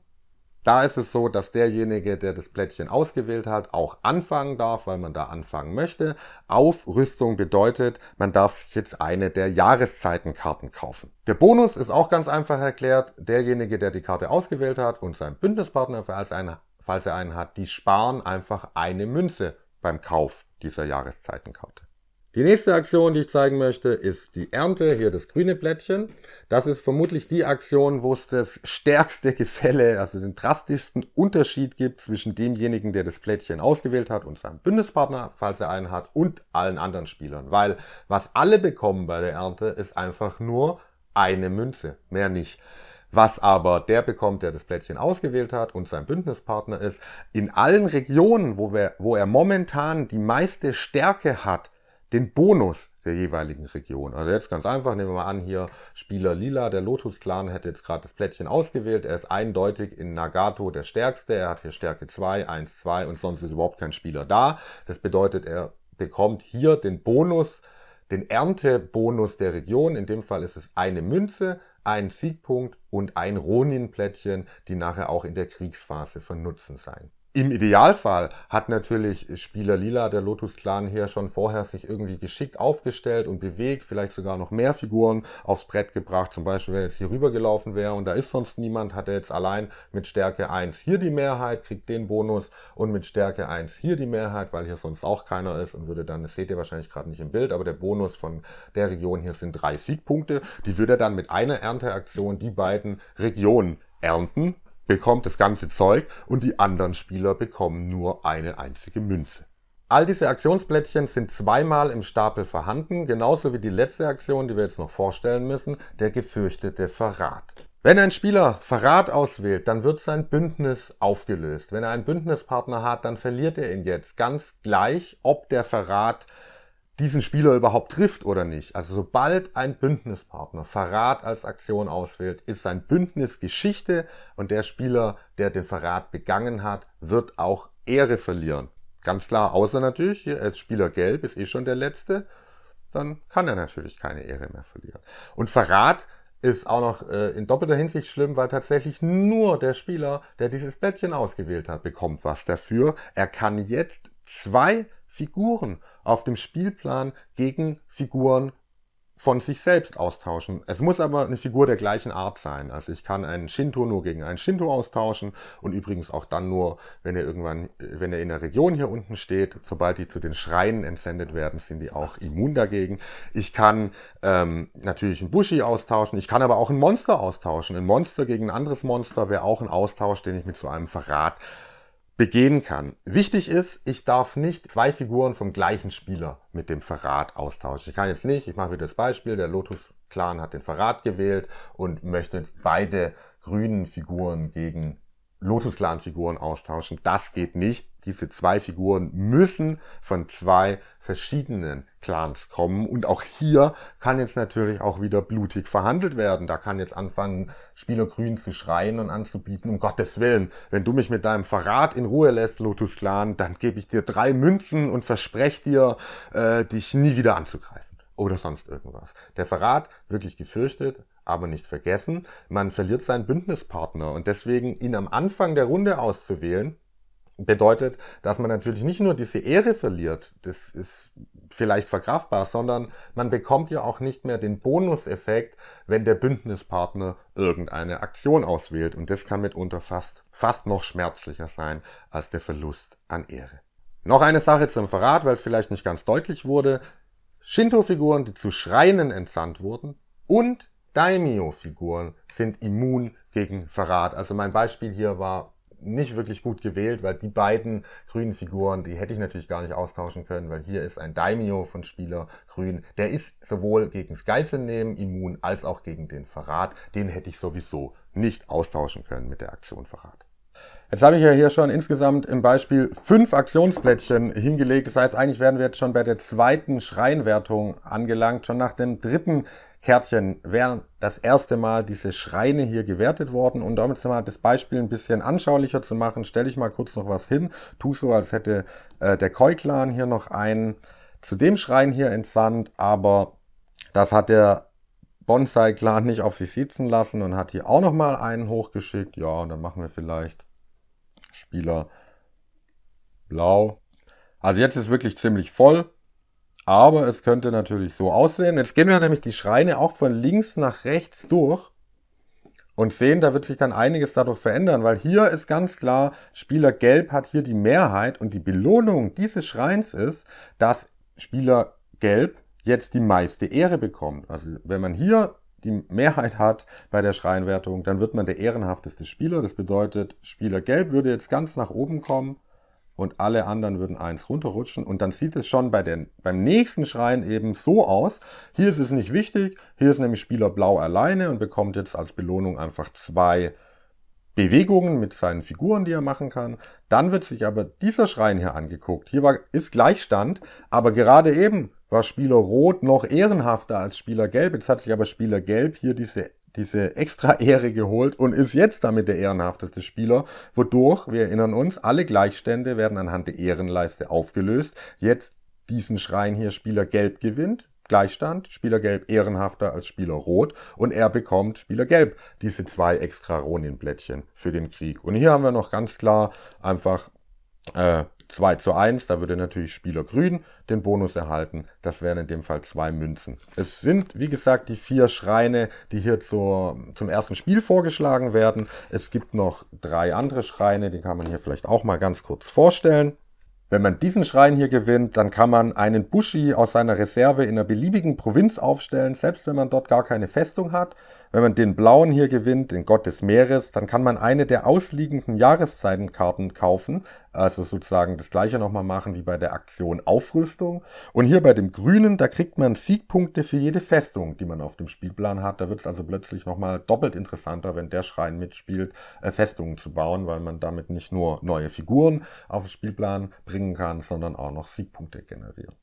Da ist es so, dass derjenige, der das Plättchen ausgewählt hat, auch anfangen darf, weil man da anfangen möchte. Aufrüstung bedeutet, man darf sich jetzt eine der Jahreszeitenkarten kaufen. Der Bonus ist auch ganz einfach erklärt. Derjenige, der die Karte ausgewählt hat und sein Bündnispartner, falls, einen, falls er einen hat, die sparen einfach eine Münze beim Kauf dieser Jahreszeitenkarte. Die nächste Aktion, die ich zeigen möchte, ist die Ernte, hier das grüne Plättchen. Das ist vermutlich die Aktion, wo es das stärkste Gefälle, also den drastischsten Unterschied gibt zwischen demjenigen, der das Plättchen ausgewählt hat und seinem Bündnispartner, falls er einen hat, und allen anderen Spielern. Weil was alle bekommen bei der Ernte ist einfach nur eine Münze, mehr nicht. Was aber der bekommt, der das Plättchen ausgewählt hat und sein Bündnispartner ist, in allen Regionen, wo, wir, wo er momentan die meiste Stärke hat, den Bonus der jeweiligen Region. Also jetzt ganz einfach, nehmen wir mal an, hier Spieler Lila, der Lotus-Clan, hätte jetzt gerade das Plättchen ausgewählt. Er ist eindeutig in Nagato der Stärkste. Er hat hier Stärke 2, 1, 2 und sonst ist überhaupt kein Spieler da. Das bedeutet, er bekommt hier den Bonus, den Erntebonus der Region. In dem Fall ist es eine Münze, ein Siegpunkt und ein Ronin-Plättchen, die nachher auch in der Kriegsphase von Nutzen sein im Idealfall hat natürlich Spieler Lila, der Lotus Clan hier schon vorher sich irgendwie geschickt aufgestellt und bewegt, vielleicht sogar noch mehr Figuren aufs Brett gebracht. Zum Beispiel, wenn jetzt hier rübergelaufen wäre und da ist sonst niemand, hat er jetzt allein mit Stärke 1 hier die Mehrheit, kriegt den Bonus und mit Stärke 1 hier die Mehrheit, weil hier sonst auch keiner ist und würde dann, das seht ihr wahrscheinlich gerade nicht im Bild, aber der Bonus von der Region hier sind drei Siegpunkte. Die würde er dann mit einer Ernteaktion die beiden Regionen ernten bekommt das ganze Zeug und die anderen Spieler bekommen nur eine einzige Münze. All diese Aktionsplättchen sind zweimal im Stapel vorhanden, genauso wie die letzte Aktion, die wir jetzt noch vorstellen müssen, der gefürchtete Verrat. Wenn ein Spieler Verrat auswählt, dann wird sein Bündnis aufgelöst. Wenn er einen Bündnispartner hat, dann verliert er ihn jetzt ganz gleich, ob der Verrat diesen Spieler überhaupt trifft oder nicht. Also sobald ein Bündnispartner Verrat als Aktion auswählt, ist sein Bündnis Geschichte und der Spieler, der den Verrat begangen hat, wird auch Ehre verlieren. Ganz klar, außer natürlich, hier als Spieler Gelb ist eh schon der Letzte, dann kann er natürlich keine Ehre mehr verlieren. Und Verrat ist auch noch äh, in doppelter Hinsicht schlimm, weil tatsächlich nur der Spieler, der dieses Blättchen ausgewählt hat, bekommt was dafür. Er kann jetzt zwei Figuren auf dem Spielplan gegen Figuren von sich selbst austauschen. Es muss aber eine Figur der gleichen Art sein. Also ich kann einen Shinto nur gegen einen Shinto austauschen und übrigens auch dann nur, wenn er irgendwann, wenn er in der Region hier unten steht, sobald die zu den Schreinen entsendet werden, sind die auch immun dagegen. Ich kann ähm, natürlich einen Bushi austauschen, ich kann aber auch ein Monster austauschen. Ein Monster gegen ein anderes Monster wäre auch ein Austausch, den ich mit so einem Verrat begehen kann. Wichtig ist, ich darf nicht zwei Figuren vom gleichen Spieler mit dem Verrat austauschen. Ich kann jetzt nicht, ich mache wieder das Beispiel, der Lotus Clan hat den Verrat gewählt und möchte jetzt beide grünen Figuren gegen Lotus Clan Figuren austauschen. Das geht nicht. Diese zwei Figuren müssen von zwei verschiedenen Clans kommen. Und auch hier kann jetzt natürlich auch wieder blutig verhandelt werden. Da kann jetzt anfangen, Spieler Grün zu schreien und anzubieten, um Gottes Willen, wenn du mich mit deinem Verrat in Ruhe lässt, Lotus Clan, dann gebe ich dir drei Münzen und verspreche dir, äh, dich nie wieder anzugreifen. Oder sonst irgendwas. Der Verrat wirklich gefürchtet, aber nicht vergessen, man verliert seinen Bündnispartner. Und deswegen ihn am Anfang der Runde auszuwählen, bedeutet, dass man natürlich nicht nur diese Ehre verliert, das ist vielleicht verkraftbar, sondern man bekommt ja auch nicht mehr den Bonuseffekt, wenn der Bündnispartner irgendeine Aktion auswählt. Und das kann mitunter fast, fast noch schmerzlicher sein als der Verlust an Ehre. Noch eine Sache zum Verrat, weil es vielleicht nicht ganz deutlich wurde. Shinto-Figuren, die zu Schreinen entsandt wurden und Daimyo-Figuren sind immun gegen Verrat. Also mein Beispiel hier war nicht wirklich gut gewählt, weil die beiden grünen Figuren, die hätte ich natürlich gar nicht austauschen können, weil hier ist ein Daimyo von Spieler grün. Der ist sowohl gegen das Geiselnehmen immun als auch gegen den Verrat. Den hätte ich sowieso nicht austauschen können mit der Aktion Verrat. Jetzt habe ich ja hier schon insgesamt im Beispiel fünf Aktionsplättchen hingelegt. Das heißt, eigentlich wären wir jetzt schon bei der zweiten Schreinwertung angelangt. Schon nach dem dritten Kärtchen, wären das erste Mal diese Schreine hier gewertet worden. Und damit mal das Beispiel ein bisschen anschaulicher zu machen, stelle ich mal kurz noch was hin. Tu so, als hätte äh, der Koi-Clan hier noch einen zu dem Schrein hier entsandt, aber das hat der Bonsai-Clan nicht auf sich sitzen lassen und hat hier auch nochmal einen hochgeschickt. Ja, und dann machen wir vielleicht Spieler blau. Also jetzt ist wirklich ziemlich voll. Aber es könnte natürlich so aussehen. Jetzt gehen wir nämlich die Schreine auch von links nach rechts durch und sehen, da wird sich dann einiges dadurch verändern, weil hier ist ganz klar, Spieler Gelb hat hier die Mehrheit und die Belohnung dieses Schreins ist, dass Spieler Gelb jetzt die meiste Ehre bekommt. Also wenn man hier die Mehrheit hat bei der Schreinwertung, dann wird man der ehrenhafteste Spieler. Das bedeutet, Spieler Gelb würde jetzt ganz nach oben kommen und alle anderen würden eins runterrutschen und dann sieht es schon bei den, beim nächsten Schrein eben so aus. Hier ist es nicht wichtig, hier ist nämlich Spieler Blau alleine und bekommt jetzt als Belohnung einfach zwei Bewegungen mit seinen Figuren, die er machen kann. Dann wird sich aber dieser Schrein hier angeguckt. Hier war, ist Gleichstand, aber gerade eben war Spieler Rot noch ehrenhafter als Spieler Gelb. Jetzt hat sich aber Spieler Gelb hier diese diese extra Ehre geholt und ist jetzt damit der ehrenhafteste Spieler, wodurch, wir erinnern uns, alle Gleichstände werden anhand der Ehrenleiste aufgelöst. Jetzt diesen Schrein hier Spieler Gelb gewinnt, Gleichstand, Spieler Gelb ehrenhafter als Spieler Rot und er bekommt Spieler Gelb diese zwei extra Ronin-Blättchen für den Krieg. Und hier haben wir noch ganz klar einfach äh, 2 zu 1, da würde natürlich Spieler grün den Bonus erhalten. Das wären in dem Fall zwei Münzen. Es sind, wie gesagt, die vier Schreine, die hier zur, zum ersten Spiel vorgeschlagen werden. Es gibt noch drei andere Schreine, die kann man hier vielleicht auch mal ganz kurz vorstellen. Wenn man diesen Schrein hier gewinnt, dann kann man einen Bushi aus seiner Reserve in einer beliebigen Provinz aufstellen, selbst wenn man dort gar keine Festung hat. Wenn man den blauen hier gewinnt, den Gott des Meeres, dann kann man eine der ausliegenden Jahreszeitenkarten kaufen, also sozusagen das gleiche nochmal machen wie bei der Aktion Aufrüstung. Und hier bei dem grünen, da kriegt man Siegpunkte für jede Festung, die man auf dem Spielplan hat. Da wird es also plötzlich nochmal doppelt interessanter, wenn der Schrein mitspielt, äh, Festungen zu bauen, weil man damit nicht nur neue Figuren auf den Spielplan bringen kann, sondern auch noch Siegpunkte generieren.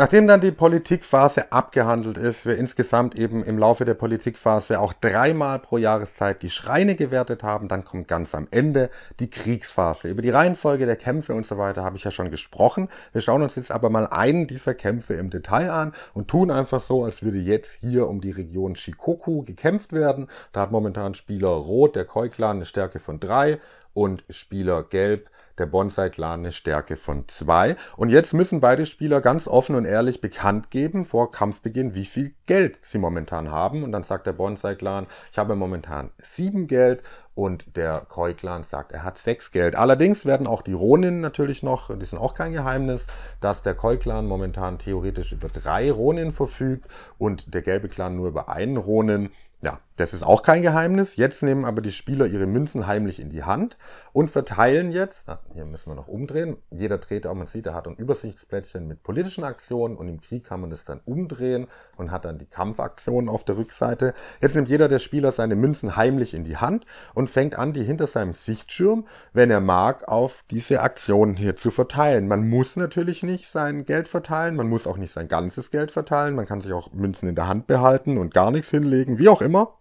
Nachdem dann die Politikphase abgehandelt ist, wir insgesamt eben im Laufe der Politikphase auch dreimal pro Jahreszeit die Schreine gewertet haben, dann kommt ganz am Ende die Kriegsphase. Über die Reihenfolge der Kämpfe und so weiter habe ich ja schon gesprochen. Wir schauen uns jetzt aber mal einen dieser Kämpfe im Detail an und tun einfach so, als würde jetzt hier um die Region Shikoku gekämpft werden. Da hat momentan Spieler Rot, der Koi-Clan, eine Stärke von drei und Spieler Gelb der Bonsai-Clan eine Stärke von zwei. Und jetzt müssen beide Spieler ganz offen und ehrlich bekannt geben vor Kampfbeginn, wie viel Geld sie momentan haben. Und dann sagt der Bonsai-Clan, ich habe momentan sieben Geld und der Koi-Clan sagt, er hat sechs Geld. Allerdings werden auch die Ronin natürlich noch, die sind auch kein Geheimnis, dass der Koi-Clan momentan theoretisch über drei Ronin verfügt und der gelbe Clan nur über einen Ronin. Ja, das ist auch kein Geheimnis. Jetzt nehmen aber die Spieler ihre Münzen heimlich in die Hand und verteilen jetzt, ach, hier müssen wir noch umdrehen, jeder dreht auch, man sieht, er hat ein Übersichtsplättchen mit politischen Aktionen und im Krieg kann man das dann umdrehen und hat dann die Kampfaktionen auf der Rückseite. Jetzt nimmt jeder der Spieler seine Münzen heimlich in die Hand und fängt an, die hinter seinem Sichtschirm, wenn er mag, auf diese Aktionen hier zu verteilen. Man muss natürlich nicht sein Geld verteilen, man muss auch nicht sein ganzes Geld verteilen, man kann sich auch Münzen in der Hand behalten und gar nichts hinlegen, wie auch immer.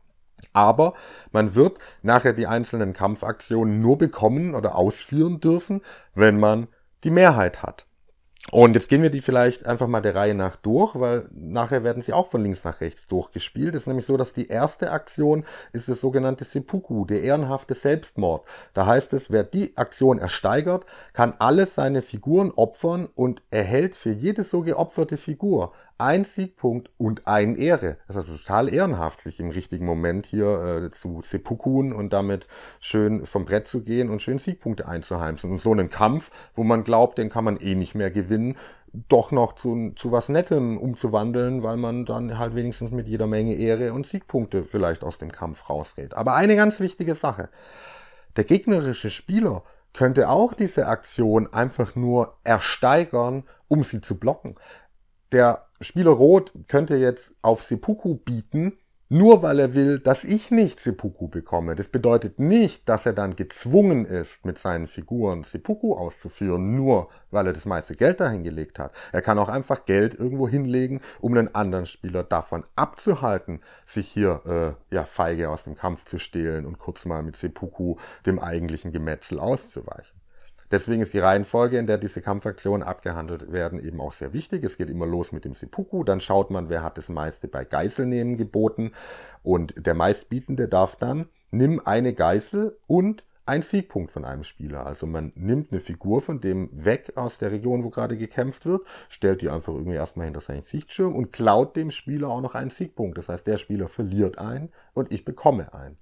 Aber man wird nachher die einzelnen Kampfaktionen nur bekommen oder ausführen dürfen, wenn man die Mehrheit hat. Und jetzt gehen wir die vielleicht einfach mal der Reihe nach durch, weil nachher werden sie auch von links nach rechts durchgespielt. Es ist nämlich so, dass die erste Aktion ist das sogenannte Seppuku, der ehrenhafte Selbstmord. Da heißt es, wer die Aktion ersteigert, kann alle seine Figuren opfern und erhält für jede so geopferte Figur ein Siegpunkt und ein Ehre. Das ist also total ehrenhaft, sich im richtigen Moment hier äh, zu sepukun und damit schön vom Brett zu gehen und schön Siegpunkte einzuheimsen. Und so einen Kampf, wo man glaubt, den kann man eh nicht mehr gewinnen, doch noch zu, zu was Nettem umzuwandeln, weil man dann halt wenigstens mit jeder Menge Ehre und Siegpunkte vielleicht aus dem Kampf rausredet. Aber eine ganz wichtige Sache. Der gegnerische Spieler könnte auch diese Aktion einfach nur ersteigern, um sie zu blocken. Der Spieler Rot könnte jetzt auf Seppuku bieten, nur weil er will, dass ich nicht Seppuku bekomme. Das bedeutet nicht, dass er dann gezwungen ist, mit seinen Figuren Seppuku auszuführen, nur weil er das meiste Geld dahingelegt hat. Er kann auch einfach Geld irgendwo hinlegen, um einen anderen Spieler davon abzuhalten, sich hier äh, ja, feige aus dem Kampf zu stehlen und kurz mal mit Seppuku dem eigentlichen Gemetzel auszuweichen. Deswegen ist die Reihenfolge, in der diese Kampfaktionen abgehandelt werden, eben auch sehr wichtig. Es geht immer los mit dem Seppuku, dann schaut man, wer hat das meiste bei Geiselnehmen geboten und der meistbietende darf dann nimm eine Geisel und ein Siegpunkt von einem Spieler. Also man nimmt eine Figur von dem weg aus der Region, wo gerade gekämpft wird, stellt die einfach irgendwie erstmal hinter seinen Sichtschirm und klaut dem Spieler auch noch einen Siegpunkt. Das heißt, der Spieler verliert einen und ich bekomme einen.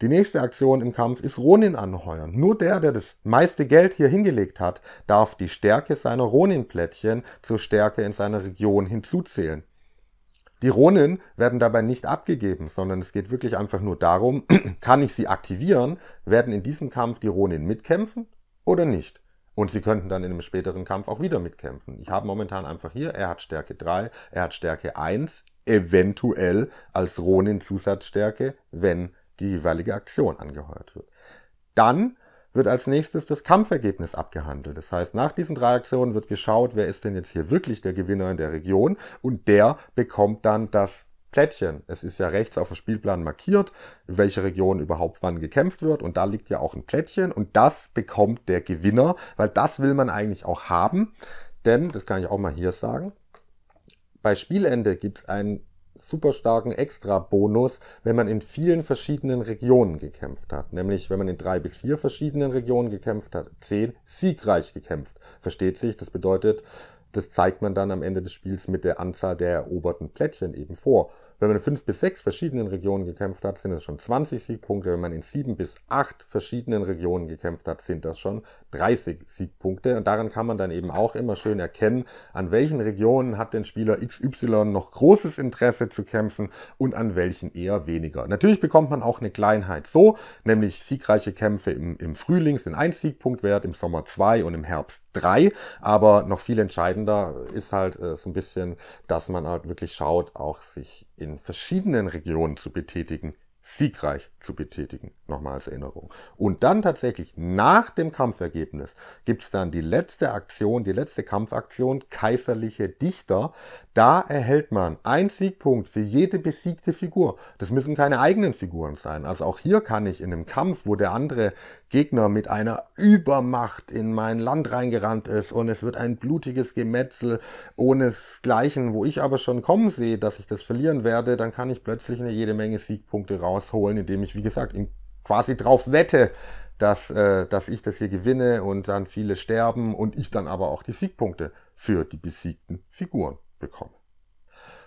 Die nächste Aktion im Kampf ist Ronin anheuern. Nur der, der das meiste Geld hier hingelegt hat, darf die Stärke seiner Ronin-Plättchen zur Stärke in seiner Region hinzuzählen. Die Ronin werden dabei nicht abgegeben, sondern es geht wirklich einfach nur darum, kann ich sie aktivieren, werden in diesem Kampf die Ronin mitkämpfen oder nicht. Und sie könnten dann in einem späteren Kampf auch wieder mitkämpfen. Ich habe momentan einfach hier, er hat Stärke 3, er hat Stärke 1, eventuell als Ronin Zusatzstärke, wenn die jeweilige Aktion angeheuert wird. Dann wird als nächstes das Kampfergebnis abgehandelt. Das heißt, nach diesen drei Aktionen wird geschaut, wer ist denn jetzt hier wirklich der Gewinner in der Region und der bekommt dann das Plättchen. Es ist ja rechts auf dem Spielplan markiert, in welche Region überhaupt wann gekämpft wird und da liegt ja auch ein Plättchen und das bekommt der Gewinner, weil das will man eigentlich auch haben, denn, das kann ich auch mal hier sagen, bei Spielende gibt es einen super starken Extra-Bonus, wenn man in vielen verschiedenen Regionen gekämpft hat. Nämlich, wenn man in drei bis vier verschiedenen Regionen gekämpft hat, zehn siegreich gekämpft. Versteht sich? Das bedeutet, das zeigt man dann am Ende des Spiels mit der Anzahl der eroberten Plättchen eben vor. Wenn man in fünf bis sechs verschiedenen Regionen gekämpft hat, sind es schon 20 Siegpunkte. Wenn man in sieben bis acht verschiedenen Regionen gekämpft hat, sind das schon 30 Siegpunkte. Und daran kann man dann eben auch immer schön erkennen, an welchen Regionen hat denn Spieler XY noch großes Interesse zu kämpfen und an welchen eher weniger. Natürlich bekommt man auch eine Kleinheit so, nämlich siegreiche Kämpfe im, im Frühling sind ein Siegpunkt wert, im Sommer zwei und im Herbst drei. Aber noch viel entscheidender ist halt äh, so ein bisschen, dass man halt wirklich schaut, auch sich in verschiedenen Regionen zu betätigen, siegreich zu betätigen. Nochmal als Erinnerung. Und dann tatsächlich nach dem Kampfergebnis gibt es dann die letzte Aktion, die letzte Kampfaktion, kaiserliche Dichter. Da erhält man einen Siegpunkt für jede besiegte Figur. Das müssen keine eigenen Figuren sein. Also auch hier kann ich in einem Kampf, wo der andere Gegner mit einer Übermacht in mein Land reingerannt ist und es wird ein blutiges Gemetzel ohnesgleichen, wo ich aber schon kommen sehe, dass ich das verlieren werde, dann kann ich plötzlich eine jede Menge Siegpunkte rausholen, indem ich, wie gesagt, quasi drauf wette, dass, äh, dass ich das hier gewinne und dann viele sterben und ich dann aber auch die Siegpunkte für die besiegten Figuren bekomme.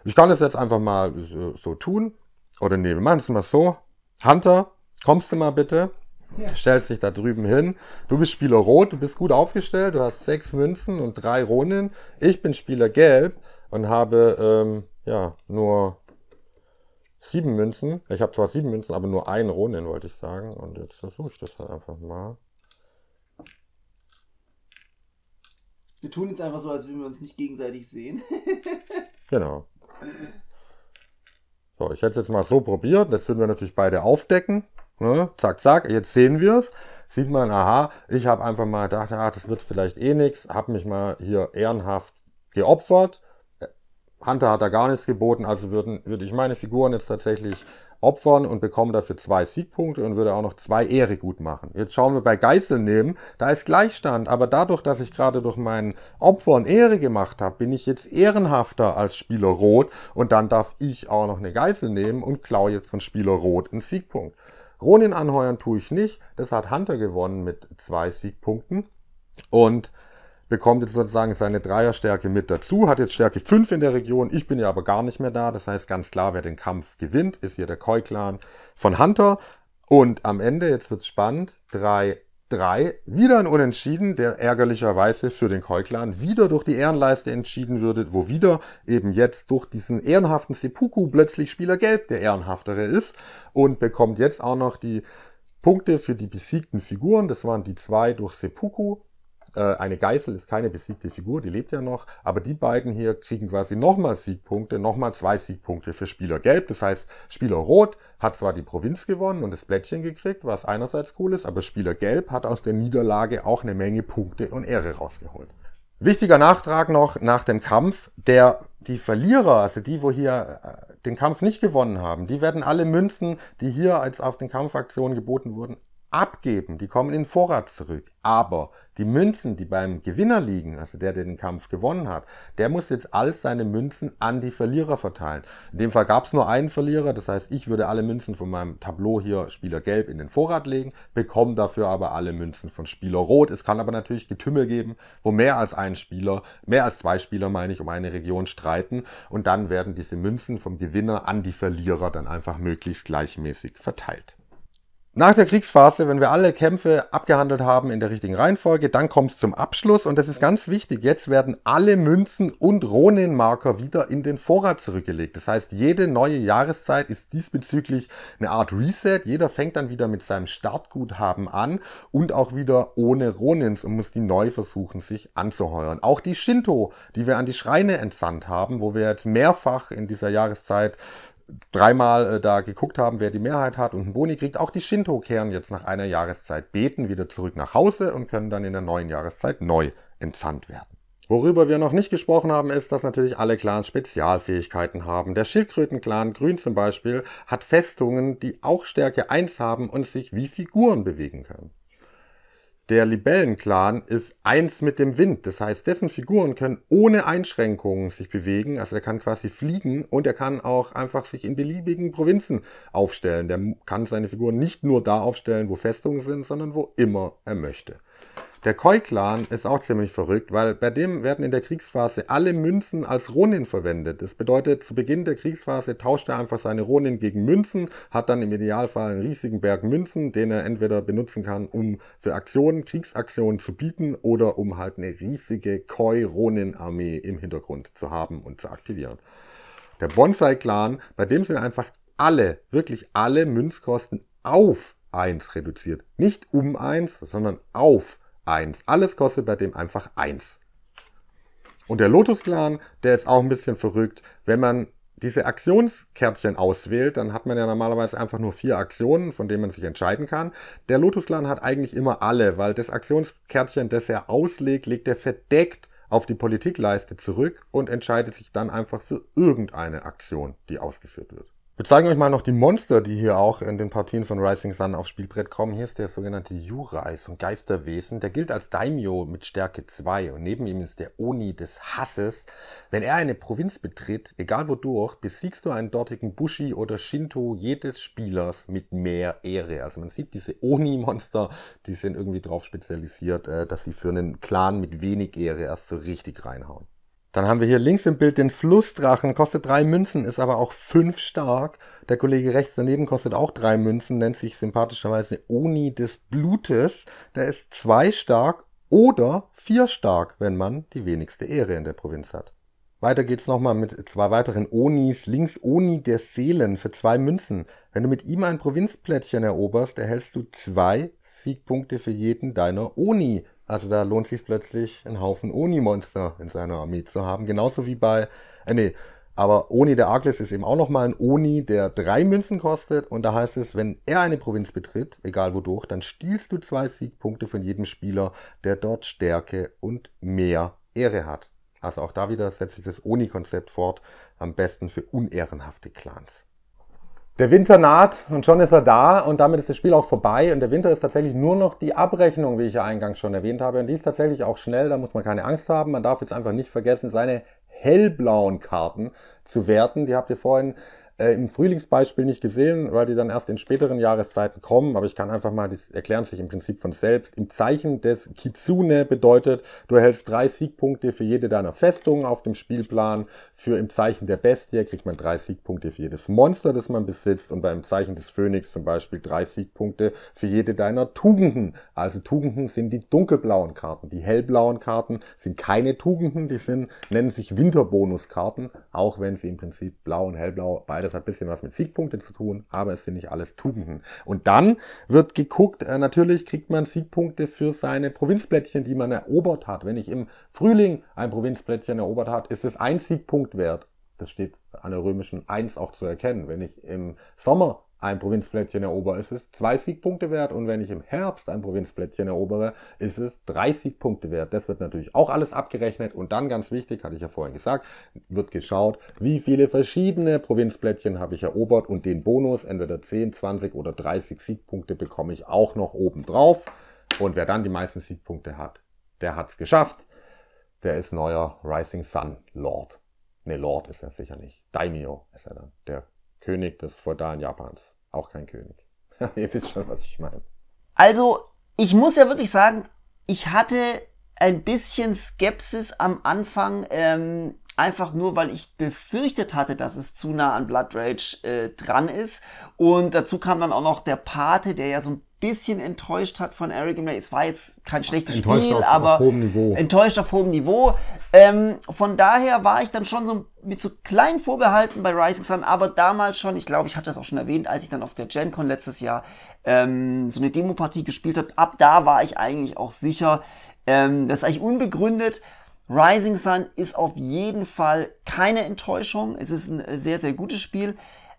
Ich kann das jetzt einfach mal äh, so tun. Oder nee, wir machen es mal so. Hunter, kommst du mal bitte? Ja. Stellst dich da drüben hin. Du bist Spieler Rot, du bist gut aufgestellt, du hast sechs Münzen und drei Ronen. Ich bin Spieler Gelb und habe ähm, ja nur sieben Münzen. Ich habe zwar sieben Münzen, aber nur einen Ronen, wollte ich sagen. Und jetzt versuche ich das halt einfach mal. Wir tun jetzt einfach so, als würden wir uns nicht gegenseitig sehen. genau. So, ich hätte es jetzt mal so probiert. Jetzt würden wir natürlich beide aufdecken. Ne? Zack, zack. Jetzt sehen wir es. Sieht man, aha, ich habe einfach mal gedacht, ach, das wird vielleicht eh nichts. Habe mich mal hier ehrenhaft geopfert. Äh, Hunter hat da gar nichts geboten, also würden, würde ich meine Figuren jetzt tatsächlich opfern und bekomme dafür zwei Siegpunkte und würde auch noch zwei Ehre gut machen. Jetzt schauen wir bei nehmen, da ist Gleichstand, aber dadurch, dass ich gerade durch meinen Opfern Ehre gemacht habe, bin ich jetzt ehrenhafter als Spieler Rot und dann darf ich auch noch eine Geisel nehmen und klaue jetzt von Spieler Rot einen Siegpunkt. Ronin anheuern tue ich nicht, das hat Hunter gewonnen mit zwei Siegpunkten und bekommt jetzt sozusagen seine Dreierstärke mit dazu, hat jetzt Stärke 5 in der Region. Ich bin ja aber gar nicht mehr da. Das heißt ganz klar, wer den Kampf gewinnt, ist hier der Koi-Clan von Hunter. Und am Ende, jetzt wird es spannend, 3 3 wieder ein Unentschieden, der ärgerlicherweise für den Koi-Clan wieder durch die Ehrenleiste entschieden würde, wo wieder eben jetzt durch diesen ehrenhaften Seppuku plötzlich Spieler Gelb der ehrenhaftere ist und bekommt jetzt auch noch die Punkte für die besiegten Figuren. Das waren die zwei durch Seppuku äh, eine Geißel ist keine besiegte Figur, die lebt ja noch, aber die beiden hier kriegen quasi nochmal Siegpunkte, nochmal zwei Siegpunkte für Spieler Gelb. Das heißt, Spieler Rot hat zwar die Provinz gewonnen und das Plättchen gekriegt, was einerseits cool ist, aber Spieler Gelb hat aus der Niederlage auch eine Menge Punkte und Ehre rausgeholt. Wichtiger Nachtrag noch nach dem Kampf, der die Verlierer, also die, wo hier äh, den Kampf nicht gewonnen haben, die werden alle Münzen, die hier als auf den Kampfaktionen geboten wurden, abgeben, die kommen in Vorrat zurück. Aber die Münzen, die beim Gewinner liegen, also der, der den Kampf gewonnen hat, der muss jetzt all seine Münzen an die Verlierer verteilen. In dem Fall gab es nur einen Verlierer, das heißt, ich würde alle Münzen von meinem Tableau hier Spieler Gelb in den Vorrat legen, bekomme dafür aber alle Münzen von Spieler Rot. Es kann aber natürlich Getümmel geben, wo mehr als ein Spieler, mehr als zwei Spieler, meine ich, um eine Region streiten und dann werden diese Münzen vom Gewinner an die Verlierer dann einfach möglichst gleichmäßig verteilt. Nach der Kriegsphase, wenn wir alle Kämpfe abgehandelt haben in der richtigen Reihenfolge, dann kommt es zum Abschluss und das ist ganz wichtig. Jetzt werden alle Münzen und Ronin-Marker wieder in den Vorrat zurückgelegt. Das heißt, jede neue Jahreszeit ist diesbezüglich eine Art Reset. Jeder fängt dann wieder mit seinem Startguthaben an und auch wieder ohne Ronins und muss die neu versuchen, sich anzuheuern. Auch die Shinto, die wir an die Schreine entsandt haben, wo wir jetzt mehrfach in dieser Jahreszeit dreimal äh, da geguckt haben, wer die Mehrheit hat und ein Boni kriegt. Auch die Shinto kehren jetzt nach einer Jahreszeit beten wieder zurück nach Hause und können dann in der neuen Jahreszeit neu entsandt werden. Worüber wir noch nicht gesprochen haben, ist, dass natürlich alle Clans Spezialfähigkeiten haben. Der Schildkrötenclan Grün zum Beispiel hat Festungen, die auch Stärke 1 haben und sich wie Figuren bewegen können. Der Libellenclan ist eins mit dem Wind. Das heißt, dessen Figuren können ohne Einschränkungen sich bewegen. Also er kann quasi fliegen und er kann auch einfach sich in beliebigen Provinzen aufstellen. Der kann seine Figuren nicht nur da aufstellen, wo Festungen sind, sondern wo immer er möchte. Der koi clan ist auch ziemlich verrückt, weil bei dem werden in der Kriegsphase alle Münzen als Ronin verwendet. Das bedeutet, zu Beginn der Kriegsphase tauscht er einfach seine Ronin gegen Münzen, hat dann im Idealfall einen riesigen Berg Münzen, den er entweder benutzen kann, um für Aktionen, Kriegsaktionen zu bieten oder um halt eine riesige koi ronin armee im Hintergrund zu haben und zu aktivieren. Der Bonsai-Clan, bei dem sind einfach alle, wirklich alle Münzkosten auf 1 reduziert. Nicht um 1, sondern auf 1. Alles kostet bei dem einfach 1. Und der Lotus Clan, der ist auch ein bisschen verrückt. Wenn man diese Aktionskärtchen auswählt, dann hat man ja normalerweise einfach nur vier Aktionen, von denen man sich entscheiden kann. Der Lotus Clan hat eigentlich immer alle, weil das Aktionskärtchen, das er auslegt, legt er verdeckt auf die Politikleiste zurück und entscheidet sich dann einfach für irgendeine Aktion, die ausgeführt wird. Wir zeigen euch mal noch die Monster, die hier auch in den Partien von Rising Sun aufs Spielbrett kommen. Hier ist der sogenannte Jurai, so ein Geisterwesen. Der gilt als Daimyo mit Stärke 2 und neben ihm ist der Oni des Hasses. Wenn er eine Provinz betritt, egal wodurch, besiegst du einen dortigen Bushi oder Shinto jedes Spielers mit mehr Ehre. Also man sieht diese Oni-Monster, die sind irgendwie drauf spezialisiert, äh, dass sie für einen Clan mit wenig Ehre erst so richtig reinhauen. Dann haben wir hier links im Bild den Flussdrachen, kostet drei Münzen, ist aber auch fünf stark. Der Kollege rechts daneben kostet auch drei Münzen, nennt sich sympathischerweise Oni des Blutes. Der ist zwei stark oder vier stark, wenn man die wenigste Ehre in der Provinz hat. Weiter geht's nochmal mit zwei weiteren Onis. Links Oni der Seelen für zwei Münzen. Wenn du mit ihm ein Provinzplättchen eroberst, erhältst du zwei Siegpunkte für jeden deiner Oni. Also da lohnt sich plötzlich einen Haufen Oni-Monster in seiner Armee zu haben. Genauso wie bei, äh nee, aber Oni der Arklis ist eben auch nochmal ein Oni, der drei Münzen kostet. Und da heißt es, wenn er eine Provinz betritt, egal wodurch, dann stiehlst du zwei Siegpunkte von jedem Spieler, der dort Stärke und mehr Ehre hat. Also auch da wieder setzt sich das Oni-Konzept fort, am besten für unehrenhafte Clans. Der Winter naht und schon ist er da und damit ist das Spiel auch vorbei und der Winter ist tatsächlich nur noch die Abrechnung, wie ich ja eingangs schon erwähnt habe und die ist tatsächlich auch schnell, da muss man keine Angst haben. Man darf jetzt einfach nicht vergessen, seine hellblauen Karten zu werten. Die habt ihr vorhin äh, im Frühlingsbeispiel nicht gesehen, weil die dann erst in späteren Jahreszeiten kommen. Aber ich kann einfach mal, die erklären sich im Prinzip von selbst. Im Zeichen des Kitsune bedeutet, du erhältst drei Siegpunkte für jede deiner Festungen auf dem Spielplan. Für im Zeichen der Bestie kriegt man drei Siegpunkte für jedes Monster, das man besitzt. Und beim Zeichen des Phönix zum Beispiel drei Siegpunkte für jede deiner Tugenden. Also Tugenden sind die dunkelblauen Karten. Die hellblauen Karten sind keine Tugenden, die sind, nennen sich Winterbonuskarten, auch wenn sie im Prinzip blau und hellblau beides das hat ein bisschen was mit Siegpunkte zu tun, aber es sind nicht alles Tugenden. Und dann wird geguckt, äh, natürlich kriegt man Siegpunkte für seine Provinzplättchen, die man erobert hat. Wenn ich im Frühling ein Provinzplättchen erobert hat, ist es ein Siegpunkt wert. Das steht an der römischen 1 auch zu erkennen. Wenn ich im Sommer ein Provinzplättchen erober, ist es zwei Siegpunkte wert. Und wenn ich im Herbst ein Provinzplättchen erobere, ist es drei Siegpunkte wert. Das wird natürlich auch alles abgerechnet. Und dann ganz wichtig, hatte ich ja vorhin gesagt, wird geschaut, wie viele verschiedene Provinzplättchen habe ich erobert und den Bonus, entweder 10, 20 oder 30 Siegpunkte, bekomme ich auch noch oben drauf. Und wer dann die meisten Siegpunkte hat, der hat es geschafft. Der ist neuer Rising Sun Lord. Ne, Lord ist er sicher nicht. Daimyo ist er dann. Der König des feudalen Japans. Auch kein König. Ihr wisst schon, was ich meine. Also, ich muss ja wirklich sagen, ich hatte ein bisschen Skepsis am Anfang, ähm, einfach nur, weil ich befürchtet hatte, dass es zu nah an Blood Rage äh, dran ist. Und dazu kam dann auch noch der Pate, der ja so ein bisschen enttäuscht hat von Eric Gimler. Es war jetzt kein schlechtes enttäuscht Spiel, auf, aber auf hohem Niveau. enttäuscht auf hohem Niveau. Ähm, von daher war ich dann schon so mit so kleinen Vorbehalten bei Rising Sun, aber damals schon, ich glaube, ich hatte das auch schon erwähnt, als ich dann auf der Gen Con letztes Jahr ähm, so eine Demopartie gespielt habe, ab da war ich eigentlich auch sicher, ähm, das ist eigentlich unbegründet, Rising Sun ist auf jeden Fall keine Enttäuschung. Es ist ein sehr, sehr gutes Spiel.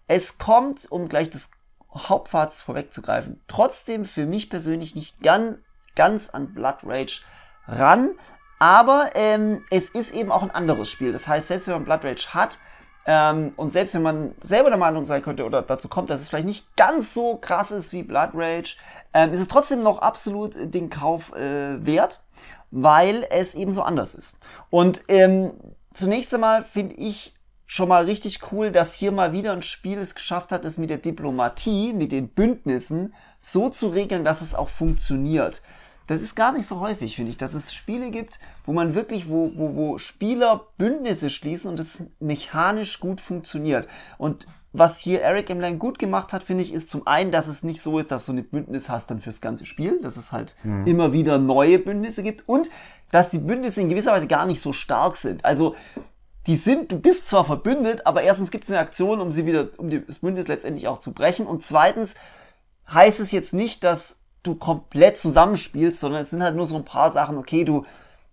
Es kommt, um gleich das Hauptfazit vorwegzugreifen, trotzdem für mich persönlich nicht ganz, ganz an Blood Rage ran. Aber ähm, es ist eben auch ein anderes Spiel. Das heißt, selbst wenn man Blood Rage hat ähm, und selbst wenn man selber der Meinung sein könnte oder dazu kommt, dass es vielleicht nicht ganz so krass ist wie Blood Rage, ähm, ist es trotzdem noch absolut den Kauf äh, wert weil es eben so anders ist. Und ähm, zunächst einmal finde ich schon mal richtig cool, dass hier mal wieder ein Spiel es geschafft hat, es mit der Diplomatie, mit den Bündnissen so zu regeln, dass es auch funktioniert. Das ist gar nicht so häufig, finde ich, dass es Spiele gibt, wo man wirklich, wo, wo, wo Spieler Bündnisse schließen und es mechanisch gut funktioniert. Und was hier Eric M. Lang gut gemacht hat, finde ich, ist zum einen, dass es nicht so ist, dass du eine Bündnis hast dann fürs ganze Spiel, dass es halt mhm. immer wieder neue Bündnisse gibt und dass die Bündnisse in gewisser Weise gar nicht so stark sind. Also die sind, du bist zwar verbündet, aber erstens gibt es eine Aktion, um sie wieder, um das Bündnis letztendlich auch zu brechen. Und zweitens heißt es jetzt nicht, dass du komplett zusammenspielst, sondern es sind halt nur so ein paar Sachen, okay, du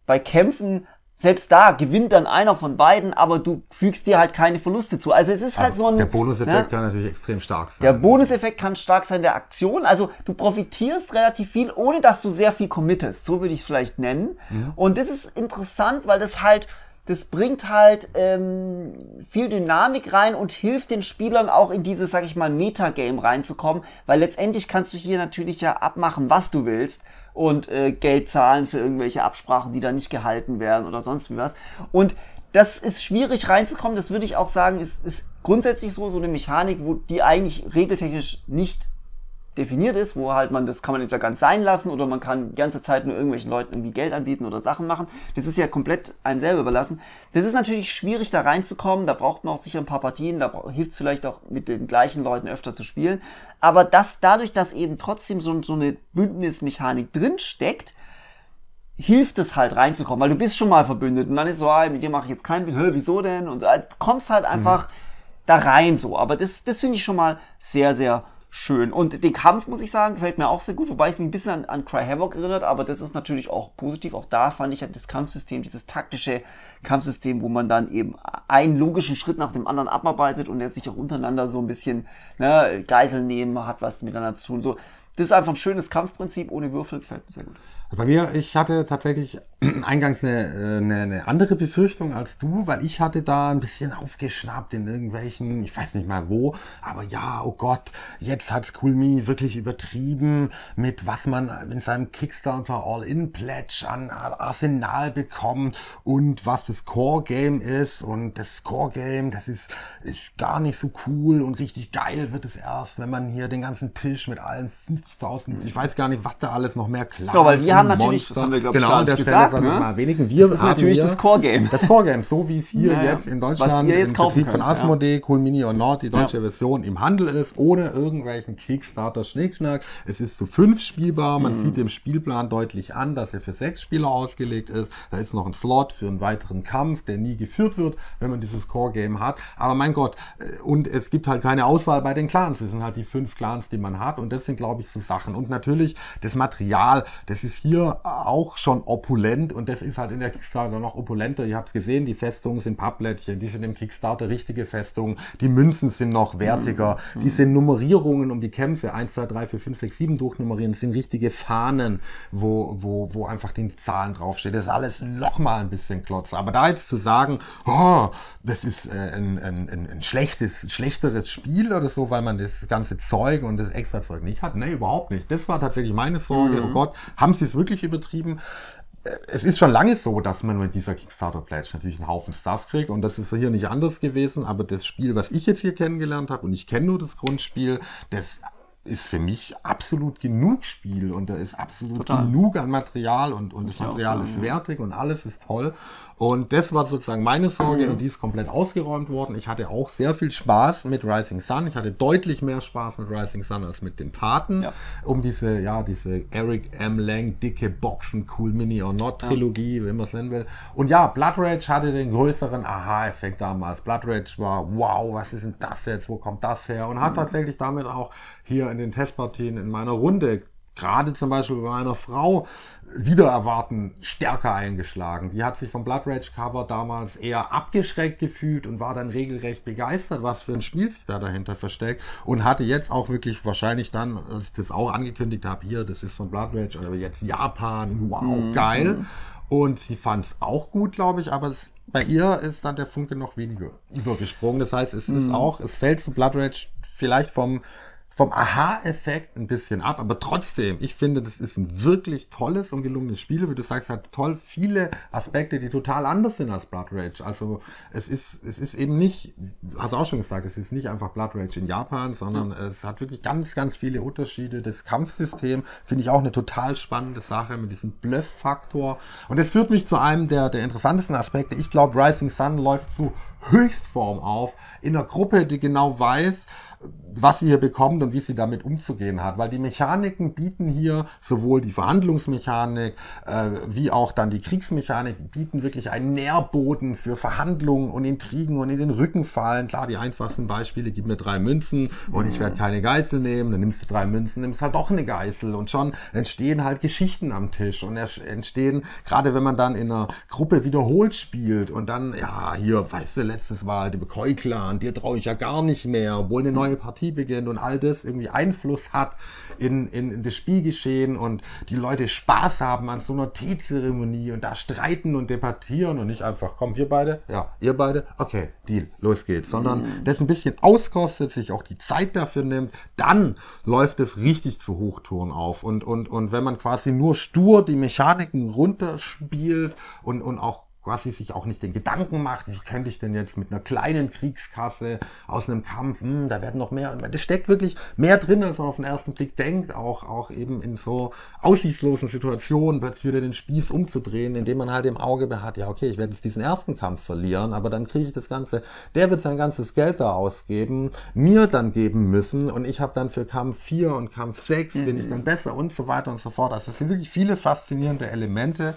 bei Kämpfen selbst da gewinnt dann einer von beiden, aber du fügst dir halt keine Verluste zu. Also es ist halt also so ein... Der Bonuseffekt ja, ne? kann natürlich extrem stark sein. Der ne? Bonuseffekt kann stark sein der Aktion. Also du profitierst relativ viel, ohne dass du sehr viel committest. So würde ich es vielleicht nennen. Mhm. Und das ist interessant, weil das halt... Das bringt halt ähm, viel Dynamik rein und hilft den Spielern auch in dieses, sag ich mal, Metagame reinzukommen, weil letztendlich kannst du hier natürlich ja abmachen, was du willst und äh, Geld zahlen für irgendwelche Absprachen, die da nicht gehalten werden oder sonst wie was. Und das ist schwierig reinzukommen, das würde ich auch sagen, ist, ist grundsätzlich so, so eine Mechanik, wo die eigentlich regeltechnisch nicht definiert ist, wo halt man, das kann man entweder ganz sein lassen oder man kann die ganze Zeit nur irgendwelchen Leuten irgendwie Geld anbieten oder Sachen machen. Das ist ja komplett einem selber überlassen. Das ist natürlich schwierig, da reinzukommen. Da braucht man auch sicher ein paar Partien. Da hilft es vielleicht auch, mit den gleichen Leuten öfter zu spielen. Aber das, dadurch, dass eben trotzdem so, so eine Bündnismechanik drinsteckt, hilft es halt reinzukommen, weil du bist schon mal verbündet und dann ist so, ah, mit dir mache ich jetzt kein Bündnis, wieso denn? Und also du kommst halt einfach mhm. da rein so. Aber das, das finde ich schon mal sehr, sehr schön. Und den Kampf, muss ich sagen, gefällt mir auch sehr gut, wobei es mich ein bisschen an, an Cry Havoc erinnert, aber das ist natürlich auch positiv. Auch da fand ich halt das Kampfsystem, dieses taktische Kampfsystem, wo man dann eben einen logischen Schritt nach dem anderen abarbeitet und er sich auch untereinander so ein bisschen ne, Geiseln nehmen hat, was miteinander zu tun. So, das ist einfach ein schönes Kampfprinzip ohne Würfel, gefällt mir sehr gut. Bei mir, ich hatte tatsächlich eingangs eine, äh, eine, eine, andere Befürchtung als du, weil ich hatte da ein bisschen aufgeschnappt in irgendwelchen, ich weiß nicht mal wo, aber ja, oh Gott, jetzt hat's Cool Mini wirklich übertrieben mit was man in seinem Kickstarter All-In-Pledge an Arsenal bekommt und was das Core-Game ist und das Core-Game, das ist, ist gar nicht so cool und richtig geil wird es erst, wenn man hier den ganzen Tisch mit allen 50.000, ich weiß gar nicht, was da alles noch mehr klar ist. Ja, haben natürlich, Monster. das haben wir, glaube genau, ich, genau, gesagt. Stelle, ne? mal wenigen. Wir das ist natürlich das Core-Game. Das Core-Game, so wie es hier ja, jetzt in Deutschland ihr jetzt im Vertrieb könnt, von Asmodee, ja. Mini und Nord, die deutsche ja. Version im Handel ist, ohne irgendwelchen Kickstarter-Schnickschnack. Es ist zu fünf spielbar. Man mhm. sieht im Spielplan deutlich an, dass er für sechs Spieler ausgelegt ist. Da ist noch ein Slot für einen weiteren Kampf, der nie geführt wird, wenn man dieses Core-Game hat. Aber mein Gott, äh, und es gibt halt keine Auswahl bei den Clans. Es sind halt die fünf Clans, die man hat. Und das sind, glaube ich, so Sachen. Und natürlich das Material, das ist hier hier auch schon opulent und das ist halt in der Kickstarter noch opulenter. Ihr habt es gesehen, die Festungen sind Pappblättchen, die sind im Kickstarter richtige Festungen, die Münzen sind noch wertiger, mhm. diese Nummerierungen um die Kämpfe 1, 2, 3, 4, 5, 6, 7 durchnummerieren, sind richtige Fahnen, wo, wo, wo einfach die Zahlen draufstehen. Das ist alles nochmal ein bisschen klotz. Aber da jetzt zu sagen, oh, das ist äh, ein, ein, ein, ein schlechtes, schlechteres Spiel oder so, weil man das ganze Zeug und das extra Zeug nicht hat. Nee, überhaupt nicht. Das war tatsächlich meine Sorge. Mhm. Oh Gott, haben sie es wirklich? wirklich übertrieben. Äh, es ist schon lange so, dass man mit dieser Kickstarter-Pledge natürlich einen Haufen Stuff kriegt und das ist hier nicht anders gewesen, aber das Spiel, was ich jetzt hier kennengelernt habe und ich kenne nur das Grundspiel, das ist für mich absolut genug Spiel und da ist absolut Total. genug an Material und, und das ich Material sagen, ist ja. wertig und alles ist toll. Und das war sozusagen meine Sorge mhm. und die ist komplett ausgeräumt worden. Ich hatte auch sehr viel Spaß mit Rising Sun. Ich hatte deutlich mehr Spaß mit Rising Sun als mit den Paten. Ja. Um diese, ja, diese Eric M. Lang dicke Boxen, Cool Mini or Not Trilogie, ja. wenn man es nennen will. Und ja, Blood Rage hatte den größeren Aha-Effekt damals. Blood Rage war, wow, was ist denn das jetzt? Wo kommt das her? Und hat mhm. tatsächlich damit auch hier in den Testpartien, in meiner Runde, gerade zum Beispiel bei meiner Frau, wieder erwarten, stärker eingeschlagen. Die hat sich vom Blood Rage Cover damals eher abgeschreckt gefühlt und war dann regelrecht begeistert, was für ein Spiel sich da dahinter versteckt und hatte jetzt auch wirklich wahrscheinlich dann, als ich das auch angekündigt habe, hier, das ist von Blood Rage aber jetzt Japan, wow, mhm. geil. Und sie fand es auch gut, glaube ich, aber es, bei ihr ist dann der Funke noch weniger übergesprungen. Das heißt, es mhm. ist auch, es fällt zu Blood Rage vielleicht vom vom Aha-Effekt ein bisschen ab, aber trotzdem, ich finde, das ist ein wirklich tolles und gelungenes Spiel. Wie du sagst, es hat toll viele Aspekte, die total anders sind als Blood Rage. Also es ist, es ist eben nicht, hast du auch schon gesagt, es ist nicht einfach Blood Rage in Japan, sondern es hat wirklich ganz, ganz viele Unterschiede. Das Kampfsystem finde ich auch eine total spannende Sache mit diesem Bluff-Faktor. Und es führt mich zu einem der, der interessantesten Aspekte. Ich glaube, Rising Sun läuft zu Höchstform auf, in einer Gruppe, die genau weiß, was sie hier bekommt und wie sie damit umzugehen hat. Weil die Mechaniken bieten hier sowohl die Verhandlungsmechanik äh, wie auch dann die Kriegsmechanik, bieten wirklich einen Nährboden für Verhandlungen und Intrigen und in den Rücken fallen. Klar, die einfachsten Beispiele, gib mir drei Münzen und ich werde keine Geißel nehmen. Dann nimmst du drei Münzen, nimmst halt doch eine Geißel. Und schon entstehen halt Geschichten am Tisch und entstehen, gerade wenn man dann in einer Gruppe wiederholt spielt und dann, ja, hier, weißt du, letztes Mal, dem Keuchlan, dir traue ich ja gar nicht mehr, obwohl eine neue Partie beginnt und all das irgendwie Einfluss hat in, in, in das Spielgeschehen und die Leute Spaß haben an so einer Teezeremonie und da streiten und debattieren und nicht einfach, komm, wir beide, ja, ihr beide, okay, Deal, los geht's, sondern mhm. das ein bisschen auskostet, sich auch die Zeit dafür nimmt, dann läuft es richtig zu Hochtouren auf und, und, und wenn man quasi nur stur die Mechaniken runterspielt und, und auch quasi sich auch nicht den Gedanken macht, wie könnte ich denn jetzt mit einer kleinen Kriegskasse aus einem Kampf, mh, hm, da werden noch mehr, das steckt wirklich mehr drin, als man auf den ersten Blick denkt, auch, auch eben in so aussichtslosen Situationen plötzlich wieder den Spieß umzudrehen, indem man halt im Auge beharrt, ja okay, ich werde jetzt diesen ersten Kampf verlieren, aber dann kriege ich das Ganze, der wird sein ganzes Geld da ausgeben, mir dann geben müssen und ich habe dann für Kampf 4 und Kampf 6 mhm. bin ich mhm. dann besser und so weiter und so fort. Also es sind wirklich viele faszinierende Elemente,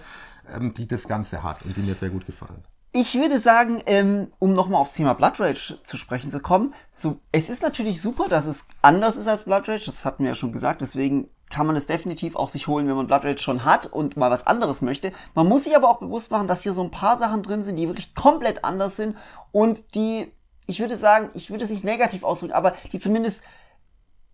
ähm, die das Ganze hat und die mir sehr gut gefallen. Ich würde sagen, ähm, um nochmal aufs Thema Blood Rage zu sprechen zu kommen, so, es ist natürlich super, dass es anders ist als Blood Rage, das hatten wir ja schon gesagt, deswegen kann man es definitiv auch sich holen, wenn man Blood Rage schon hat und mal was anderes möchte. Man muss sich aber auch bewusst machen, dass hier so ein paar Sachen drin sind, die wirklich komplett anders sind und die, ich würde sagen, ich würde es nicht negativ ausdrücken, aber die zumindest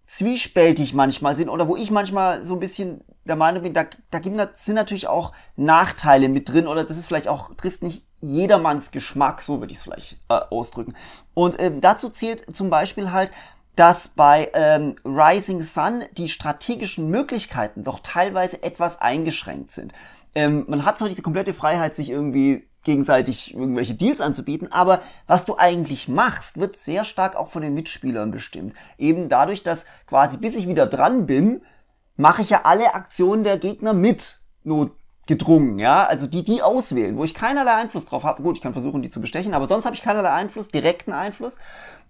zwiespältig manchmal sind oder wo ich manchmal so ein bisschen der Meinung bin, da, da sind natürlich auch Nachteile mit drin oder das ist vielleicht auch, trifft nicht jedermanns Geschmack, so würde ich es vielleicht äh, ausdrücken. Und ähm, dazu zählt zum Beispiel halt, dass bei ähm, Rising Sun die strategischen Möglichkeiten doch teilweise etwas eingeschränkt sind. Ähm, man hat zwar diese komplette Freiheit, sich irgendwie gegenseitig irgendwelche Deals anzubieten, aber was du eigentlich machst, wird sehr stark auch von den Mitspielern bestimmt. Eben dadurch, dass quasi bis ich wieder dran bin, mache ich ja alle Aktionen der Gegner mit, notgedrungen, ja, also die, die auswählen, wo ich keinerlei Einfluss drauf habe. Gut, ich kann versuchen, die zu bestechen, aber sonst habe ich keinerlei Einfluss, direkten Einfluss.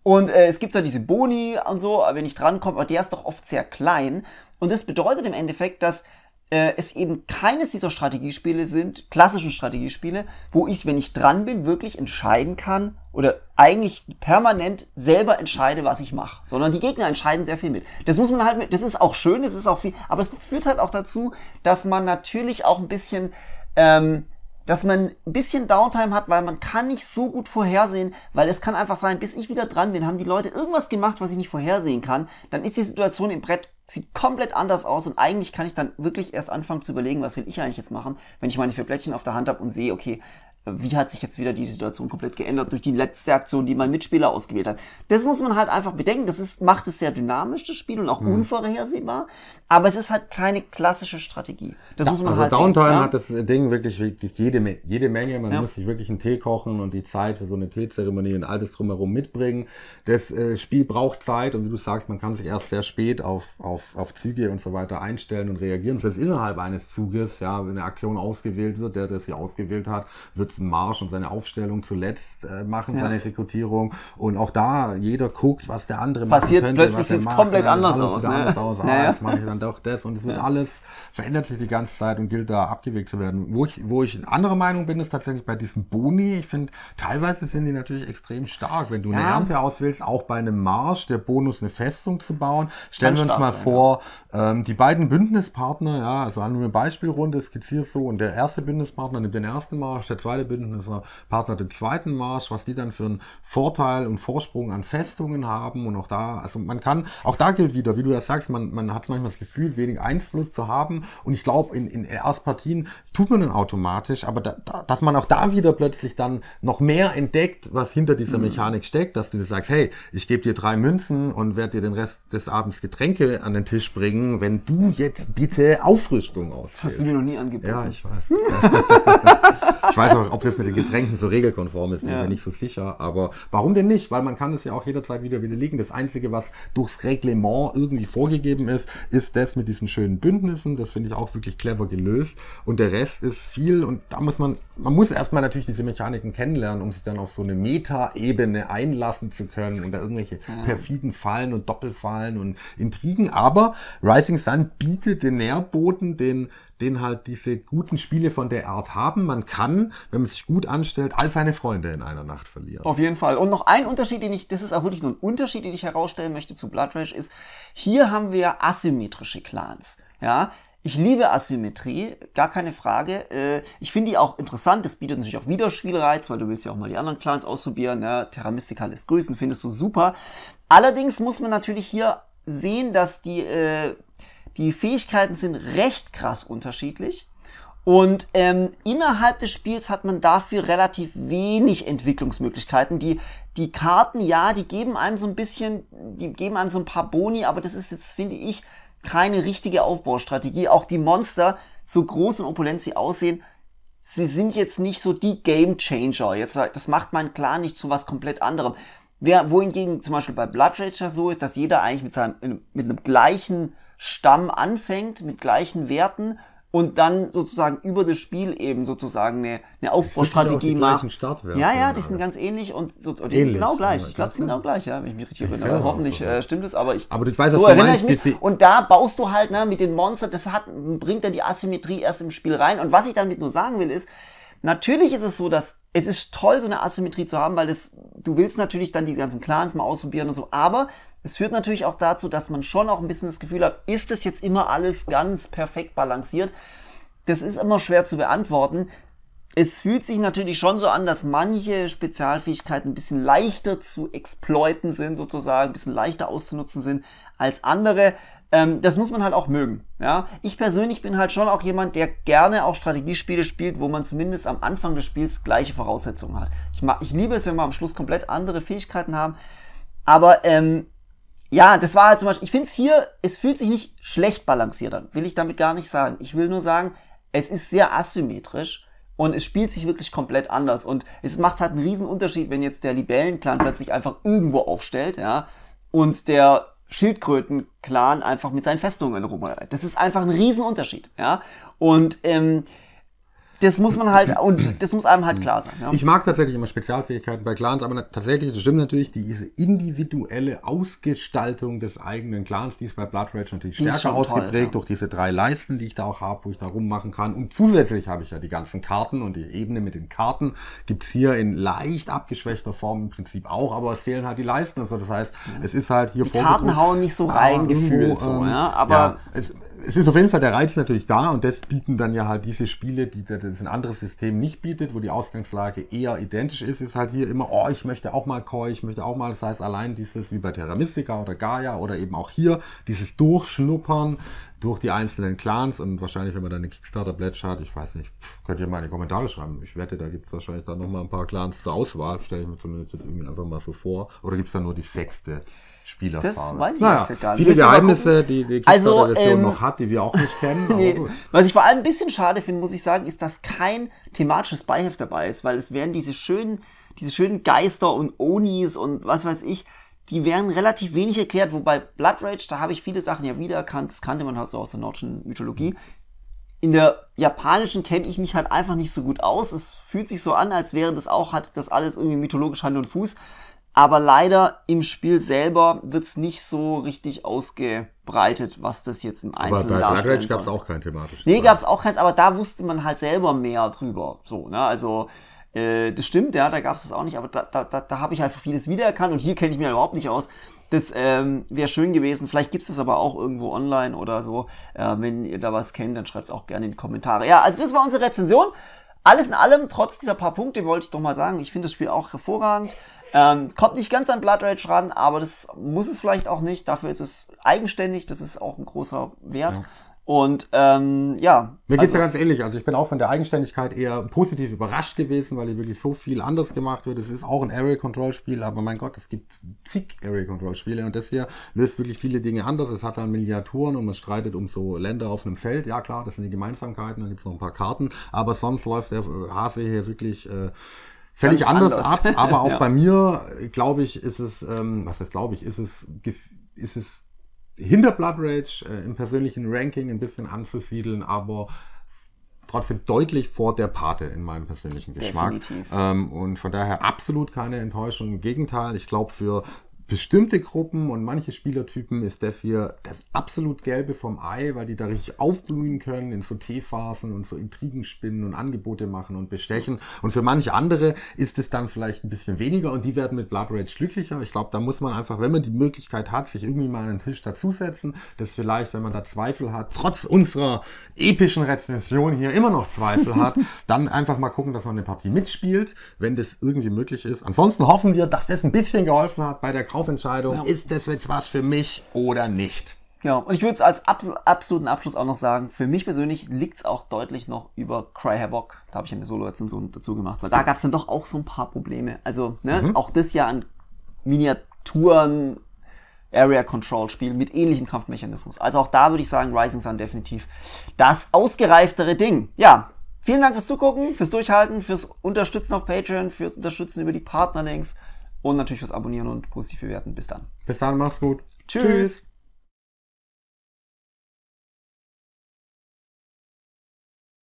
Und äh, es gibt ja diese Boni und so, wenn ich dran komme, aber der ist doch oft sehr klein. Und das bedeutet im Endeffekt, dass äh, es eben keines dieser Strategiespiele sind, klassischen Strategiespiele, wo ich, wenn ich dran bin, wirklich entscheiden kann oder eigentlich permanent selber entscheide, was ich mache, sondern die Gegner entscheiden sehr viel mit. Das muss man halt mit, das ist auch schön, das ist auch viel, aber es führt halt auch dazu, dass man natürlich auch ein bisschen, ähm, dass man ein bisschen Downtime hat, weil man kann nicht so gut vorhersehen, weil es kann einfach sein, bis ich wieder dran bin, haben die Leute irgendwas gemacht, was ich nicht vorhersehen kann, dann ist die Situation im Brett sieht komplett anders aus und eigentlich kann ich dann wirklich erst anfangen zu überlegen, was will ich eigentlich jetzt machen, wenn ich meine vier Blättchen auf der Hand habe und sehe, okay, wie hat sich jetzt wieder die Situation komplett geändert durch die letzte Aktion, die mein Mitspieler ausgewählt hat. Das muss man halt einfach bedenken. Das ist, macht es sehr dynamisch, das Spiel, und auch mhm. unvorhersehbar. Aber es ist halt keine klassische Strategie. Das ja, muss man also halt Downtime sehen, hat das Ding wirklich, wirklich jede, jede Menge. Man ja. muss sich wirklich einen Tee kochen und die Zeit für so eine Teezeremonie und alles drumherum mitbringen. Das äh, Spiel braucht Zeit und wie du sagst, man kann sich erst sehr spät auf, auf auf, auf Züge und so weiter einstellen und reagieren. Selbst innerhalb eines Zuges, ja, wenn eine Aktion ausgewählt wird, der, der sie ausgewählt hat, wird es einen Marsch und seine Aufstellung zuletzt äh, machen, ja. seine Rekrutierung. Und auch da, jeder guckt, was der andere Passiert macht. Passiert plötzlich sieht es komplett ja, anders aus. Ne? Anders aus. Naja. Ah, jetzt mache ich dann doch das. Und es wird ja. alles, verändert sich die ganze Zeit und gilt da abgewegt zu werden. Wo ich, wo ich eine andere Meinung bin, ist tatsächlich bei diesen Boni. Ich finde, teilweise sind die natürlich extrem stark. Wenn du eine Ernte auswählst, auch bei einem Marsch, der Bonus eine Festung zu bauen, stellen wir uns mal vor, vor. Ja. Ähm, die beiden Bündnispartner, ja, also nur eine Beispielrunde, skizziert so, und der erste Bündnispartner nimmt den ersten Marsch, der zweite Bündnispartner den zweiten Marsch, was die dann für einen Vorteil und Vorsprung an Festungen haben und auch da, also man kann, auch da gilt wieder, wie du ja sagst, man, man hat manchmal das Gefühl, wenig Einfluss zu haben und ich glaube, in, in Erstpartien tut man dann automatisch, aber da, da, dass man auch da wieder plötzlich dann noch mehr entdeckt, was hinter dieser mhm. Mechanik steckt, dass du dir sagst, hey, ich gebe dir drei Münzen und werde dir den Rest des Abends Getränke an den den Tisch bringen, wenn du jetzt bitte Aufrüstung ausführst. Hast du mir noch nie angeboten. Ja, ich weiß. ich weiß auch, ob das mit den Getränken so regelkonform ist, bin ja. mir nicht so sicher. Aber warum denn nicht? Weil man kann es ja auch jederzeit wieder widerlegen. Das Einzige, was durchs Reglement irgendwie vorgegeben ist, ist das mit diesen schönen Bündnissen. Das finde ich auch wirklich clever gelöst. Und der Rest ist viel und da muss man, man muss erstmal natürlich diese Mechaniken kennenlernen, um sich dann auf so eine Meta-Ebene einlassen zu können und da irgendwelche ja. perfiden Fallen und Doppelfallen und Intrigen aber Rising Sun bietet den Nährboden, den, den halt diese guten Spiele von der Art haben. Man kann, wenn man sich gut anstellt, all seine Freunde in einer Nacht verlieren. Auf jeden Fall. Und noch ein Unterschied, den ich, das ist auch wirklich nur ein Unterschied, den ich herausstellen möchte zu Blood Rage, ist, hier haben wir asymmetrische Clans. Ja, ich liebe Asymmetrie, gar keine Frage. Äh, ich finde die auch interessant. Das bietet natürlich auch wieder Spielreiz, weil du willst ja auch mal die anderen Clans ausprobieren. Ja, ne? Terra Mystica lässt grüßen, findest du super. Allerdings muss man natürlich hier sehen, dass die, äh, die Fähigkeiten sind recht krass unterschiedlich. Und ähm, innerhalb des Spiels hat man dafür relativ wenig Entwicklungsmöglichkeiten. Die, die Karten, ja, die geben einem so ein bisschen, die geben einem so ein paar Boni, aber das ist jetzt, finde ich, keine richtige Aufbaustrategie. Auch die Monster, so groß und opulent sie aussehen, sie sind jetzt nicht so die Game Changer. Jetzt, das macht man klar nicht zu was komplett anderem. Wer, wohingegen zum Beispiel bei Blood Rager so ist, dass jeder eigentlich mit, seinem, mit einem gleichen Stamm anfängt, mit gleichen Werten und dann sozusagen über das Spiel eben sozusagen eine, eine Aufbaustrategie macht. Startwerte, ja, ja, die sind ganz ähnlich und so, die ähnlich, sind genau gleich. Ich glaube, sie sind genau gleich, ja, wenn ich mich richtig erinnere. Hoffentlich äh, stimmt es, aber ich. Aber du weißt, so was du meinst, ich mich. Und da baust du halt ne, mit den Monstern, das hat, bringt dann die Asymmetrie erst im Spiel rein. Und was ich damit nur sagen will, ist, Natürlich ist es so, dass es ist toll, so eine Asymmetrie zu haben, weil es, du willst natürlich dann die ganzen Clans mal ausprobieren und so, aber es führt natürlich auch dazu, dass man schon auch ein bisschen das Gefühl hat, ist das jetzt immer alles ganz perfekt balanciert? Das ist immer schwer zu beantworten. Es fühlt sich natürlich schon so an, dass manche Spezialfähigkeiten ein bisschen leichter zu exploiten sind, sozusagen, ein bisschen leichter auszunutzen sind als andere. Ähm, das muss man halt auch mögen. Ja? Ich persönlich bin halt schon auch jemand, der gerne auch Strategiespiele spielt, wo man zumindest am Anfang des Spiels gleiche Voraussetzungen hat. Ich, mag, ich liebe es, wenn wir am Schluss komplett andere Fähigkeiten haben. Aber ähm, ja, das war halt zum Beispiel, ich finde es hier, es fühlt sich nicht schlecht balanciert an, will ich damit gar nicht sagen. Ich will nur sagen, es ist sehr asymmetrisch und es spielt sich wirklich komplett anders. Und es macht halt einen riesen Unterschied, wenn jetzt der Libellenclan plötzlich einfach irgendwo aufstellt, ja, und der Schildkröten-Clan einfach mit seinen Festungen rumreitet. Das ist einfach ein Riesenunterschied. Ja? Und ähm, das muss man halt, und das muss einem halt mhm. klar sein. Ja. Ich mag tatsächlich immer Spezialfähigkeiten bei Clans, aber tatsächlich, das stimmt natürlich, diese individuelle Ausgestaltung des eigenen Clans, die ist bei Blood Rage natürlich stärker ausgeprägt toll, ja. durch diese drei Leisten, die ich da auch habe, wo ich da rummachen kann. Und zusätzlich habe ich ja die ganzen Karten und die Ebene mit den Karten gibt's hier in leicht abgeschwächter Form im Prinzip auch, aber es fehlen halt die Leisten. Also das heißt, ja. es ist halt hier Die Karten hauen nicht so ah, rein, gefühlt so, ähm, ja, aber... Es, es ist auf jeden Fall der Reiz natürlich da und das bieten dann ja halt diese Spiele, die das ein anderes System nicht bietet, wo die Ausgangslage eher identisch ist, ist halt hier immer, oh, ich möchte auch mal Koi, ich möchte auch mal, sei es allein dieses, wie bei Terra Mystica oder Gaia oder eben auch hier, dieses Durchschnuppern durch die einzelnen Clans und wahrscheinlich, wenn man dann eine Kickstarter-Pledge hat, ich weiß nicht, könnt ihr mal in die Kommentare schreiben. Ich wette, da gibt es wahrscheinlich dann nochmal ein paar Clans zur Auswahl, stelle ich mir zumindest jetzt irgendwie einfach mal so vor. Oder gibt es dann nur die sechste? Spielerfahrung. Das weiß ich naja, jetzt gar nicht. Viele Geheimnisse, die die Kickstarter-Version also, ähm, noch hat, die wir auch nicht kennen. nee. Was ich vor allem ein bisschen schade finde, muss ich sagen, ist, dass kein thematisches Beiheft dabei ist, weil es wären diese schönen, diese schönen Geister und Onis und was weiß ich, die werden relativ wenig erklärt, wobei Blood Rage, da habe ich viele Sachen ja wiedererkannt, das kannte man halt so aus der nordischen Mythologie. In der japanischen kenne ich mich halt einfach nicht so gut aus. Es fühlt sich so an, als wäre das auch, hat das alles irgendwie mythologisch Hand und Fuß. Aber leider im Spiel selber wird es nicht so richtig ausgebreitet, was das jetzt im Einzelnen aber bei darstellen gab es auch kein thematisches. Nee, gab es auch keins, aber da wusste man halt selber mehr drüber. So, ne? Also äh, das stimmt, ja, da gab es das auch nicht, aber da, da, da, habe ich einfach halt vieles wiedererkannt und hier kenne ich mich halt überhaupt nicht aus. Das ähm, wäre schön gewesen. Vielleicht gibt es das aber auch irgendwo online oder so. Äh, wenn ihr da was kennt, dann schreibt es auch gerne in die Kommentare. Ja, also das war unsere Rezension. Alles in allem, trotz dieser paar Punkte, wollte ich doch mal sagen, ich finde das Spiel auch hervorragend. Ähm, kommt nicht ganz an Blood Rage ran, aber das muss es vielleicht auch nicht. Dafür ist es eigenständig, das ist auch ein großer Wert. Ja. Und ähm, ja. Mir geht's also, ja ganz ähnlich. Also ich bin auch von der Eigenständigkeit eher positiv überrascht gewesen, weil hier wirklich so viel anders gemacht wird. Es ist auch ein Area Control Spiel, aber mein Gott, es gibt zig Area Control Spiele und das hier löst wirklich viele Dinge anders. Es hat dann halt Miniaturen und man streitet um so Länder auf einem Feld. Ja klar, das sind die Gemeinsamkeiten, dann gibt's noch ein paar Karten, aber sonst läuft der Hase hier wirklich. Äh, völlig anders, anders, ab. Aber auch ja. bei mir, glaube ich, ist es, ähm, was heißt glaube ich, ist es, ist es hinter Blood Rage äh, im persönlichen Ranking ein bisschen anzusiedeln, aber trotzdem deutlich vor der Pate in meinem persönlichen Geschmack. Ähm, und von daher absolut keine Enttäuschung. Im Gegenteil, ich glaube, für bestimmte Gruppen und manche Spielertypen ist das hier das absolut Gelbe vom Ei, weil die da richtig aufblühen können in so Teephasen und so Intrigen spinnen und Angebote machen und bestechen. Und für manche andere ist es dann vielleicht ein bisschen weniger und die werden mit Blood Rage glücklicher. Ich glaube, da muss man einfach, wenn man die Möglichkeit hat, sich irgendwie mal an den Tisch dazusetzen, dass vielleicht, wenn man da Zweifel hat, trotz unserer epischen Rezension hier immer noch Zweifel hat, dann einfach mal gucken, dass man eine Partie mitspielt, wenn das irgendwie möglich ist. Ansonsten hoffen wir, dass das ein bisschen geholfen hat bei der Grau Kaufentscheidung, ja. ist das jetzt was für mich oder nicht? Genau, und ich würde es als ab, absoluten Abschluss auch noch sagen, für mich persönlich liegt es auch deutlich noch über Cry Havoc. Da habe ich eine Solo-Rezension dazu gemacht, weil da gab es dann doch auch so ein paar Probleme. Also ne, mhm. auch das ja an Miniaturen, Area-Control-Spiel mit ähnlichem Kampfmechanismus. Also auch da würde ich sagen, Rising Sun definitiv das ausgereiftere Ding. Ja, Vielen Dank fürs Zugucken, fürs Durchhalten, fürs Unterstützen auf Patreon, fürs Unterstützen über die Partnerlinks und natürlich fürs Abonnieren und positiv bewerten. Bis dann. Bis dann, mach's gut. Tschüss. Tschüss.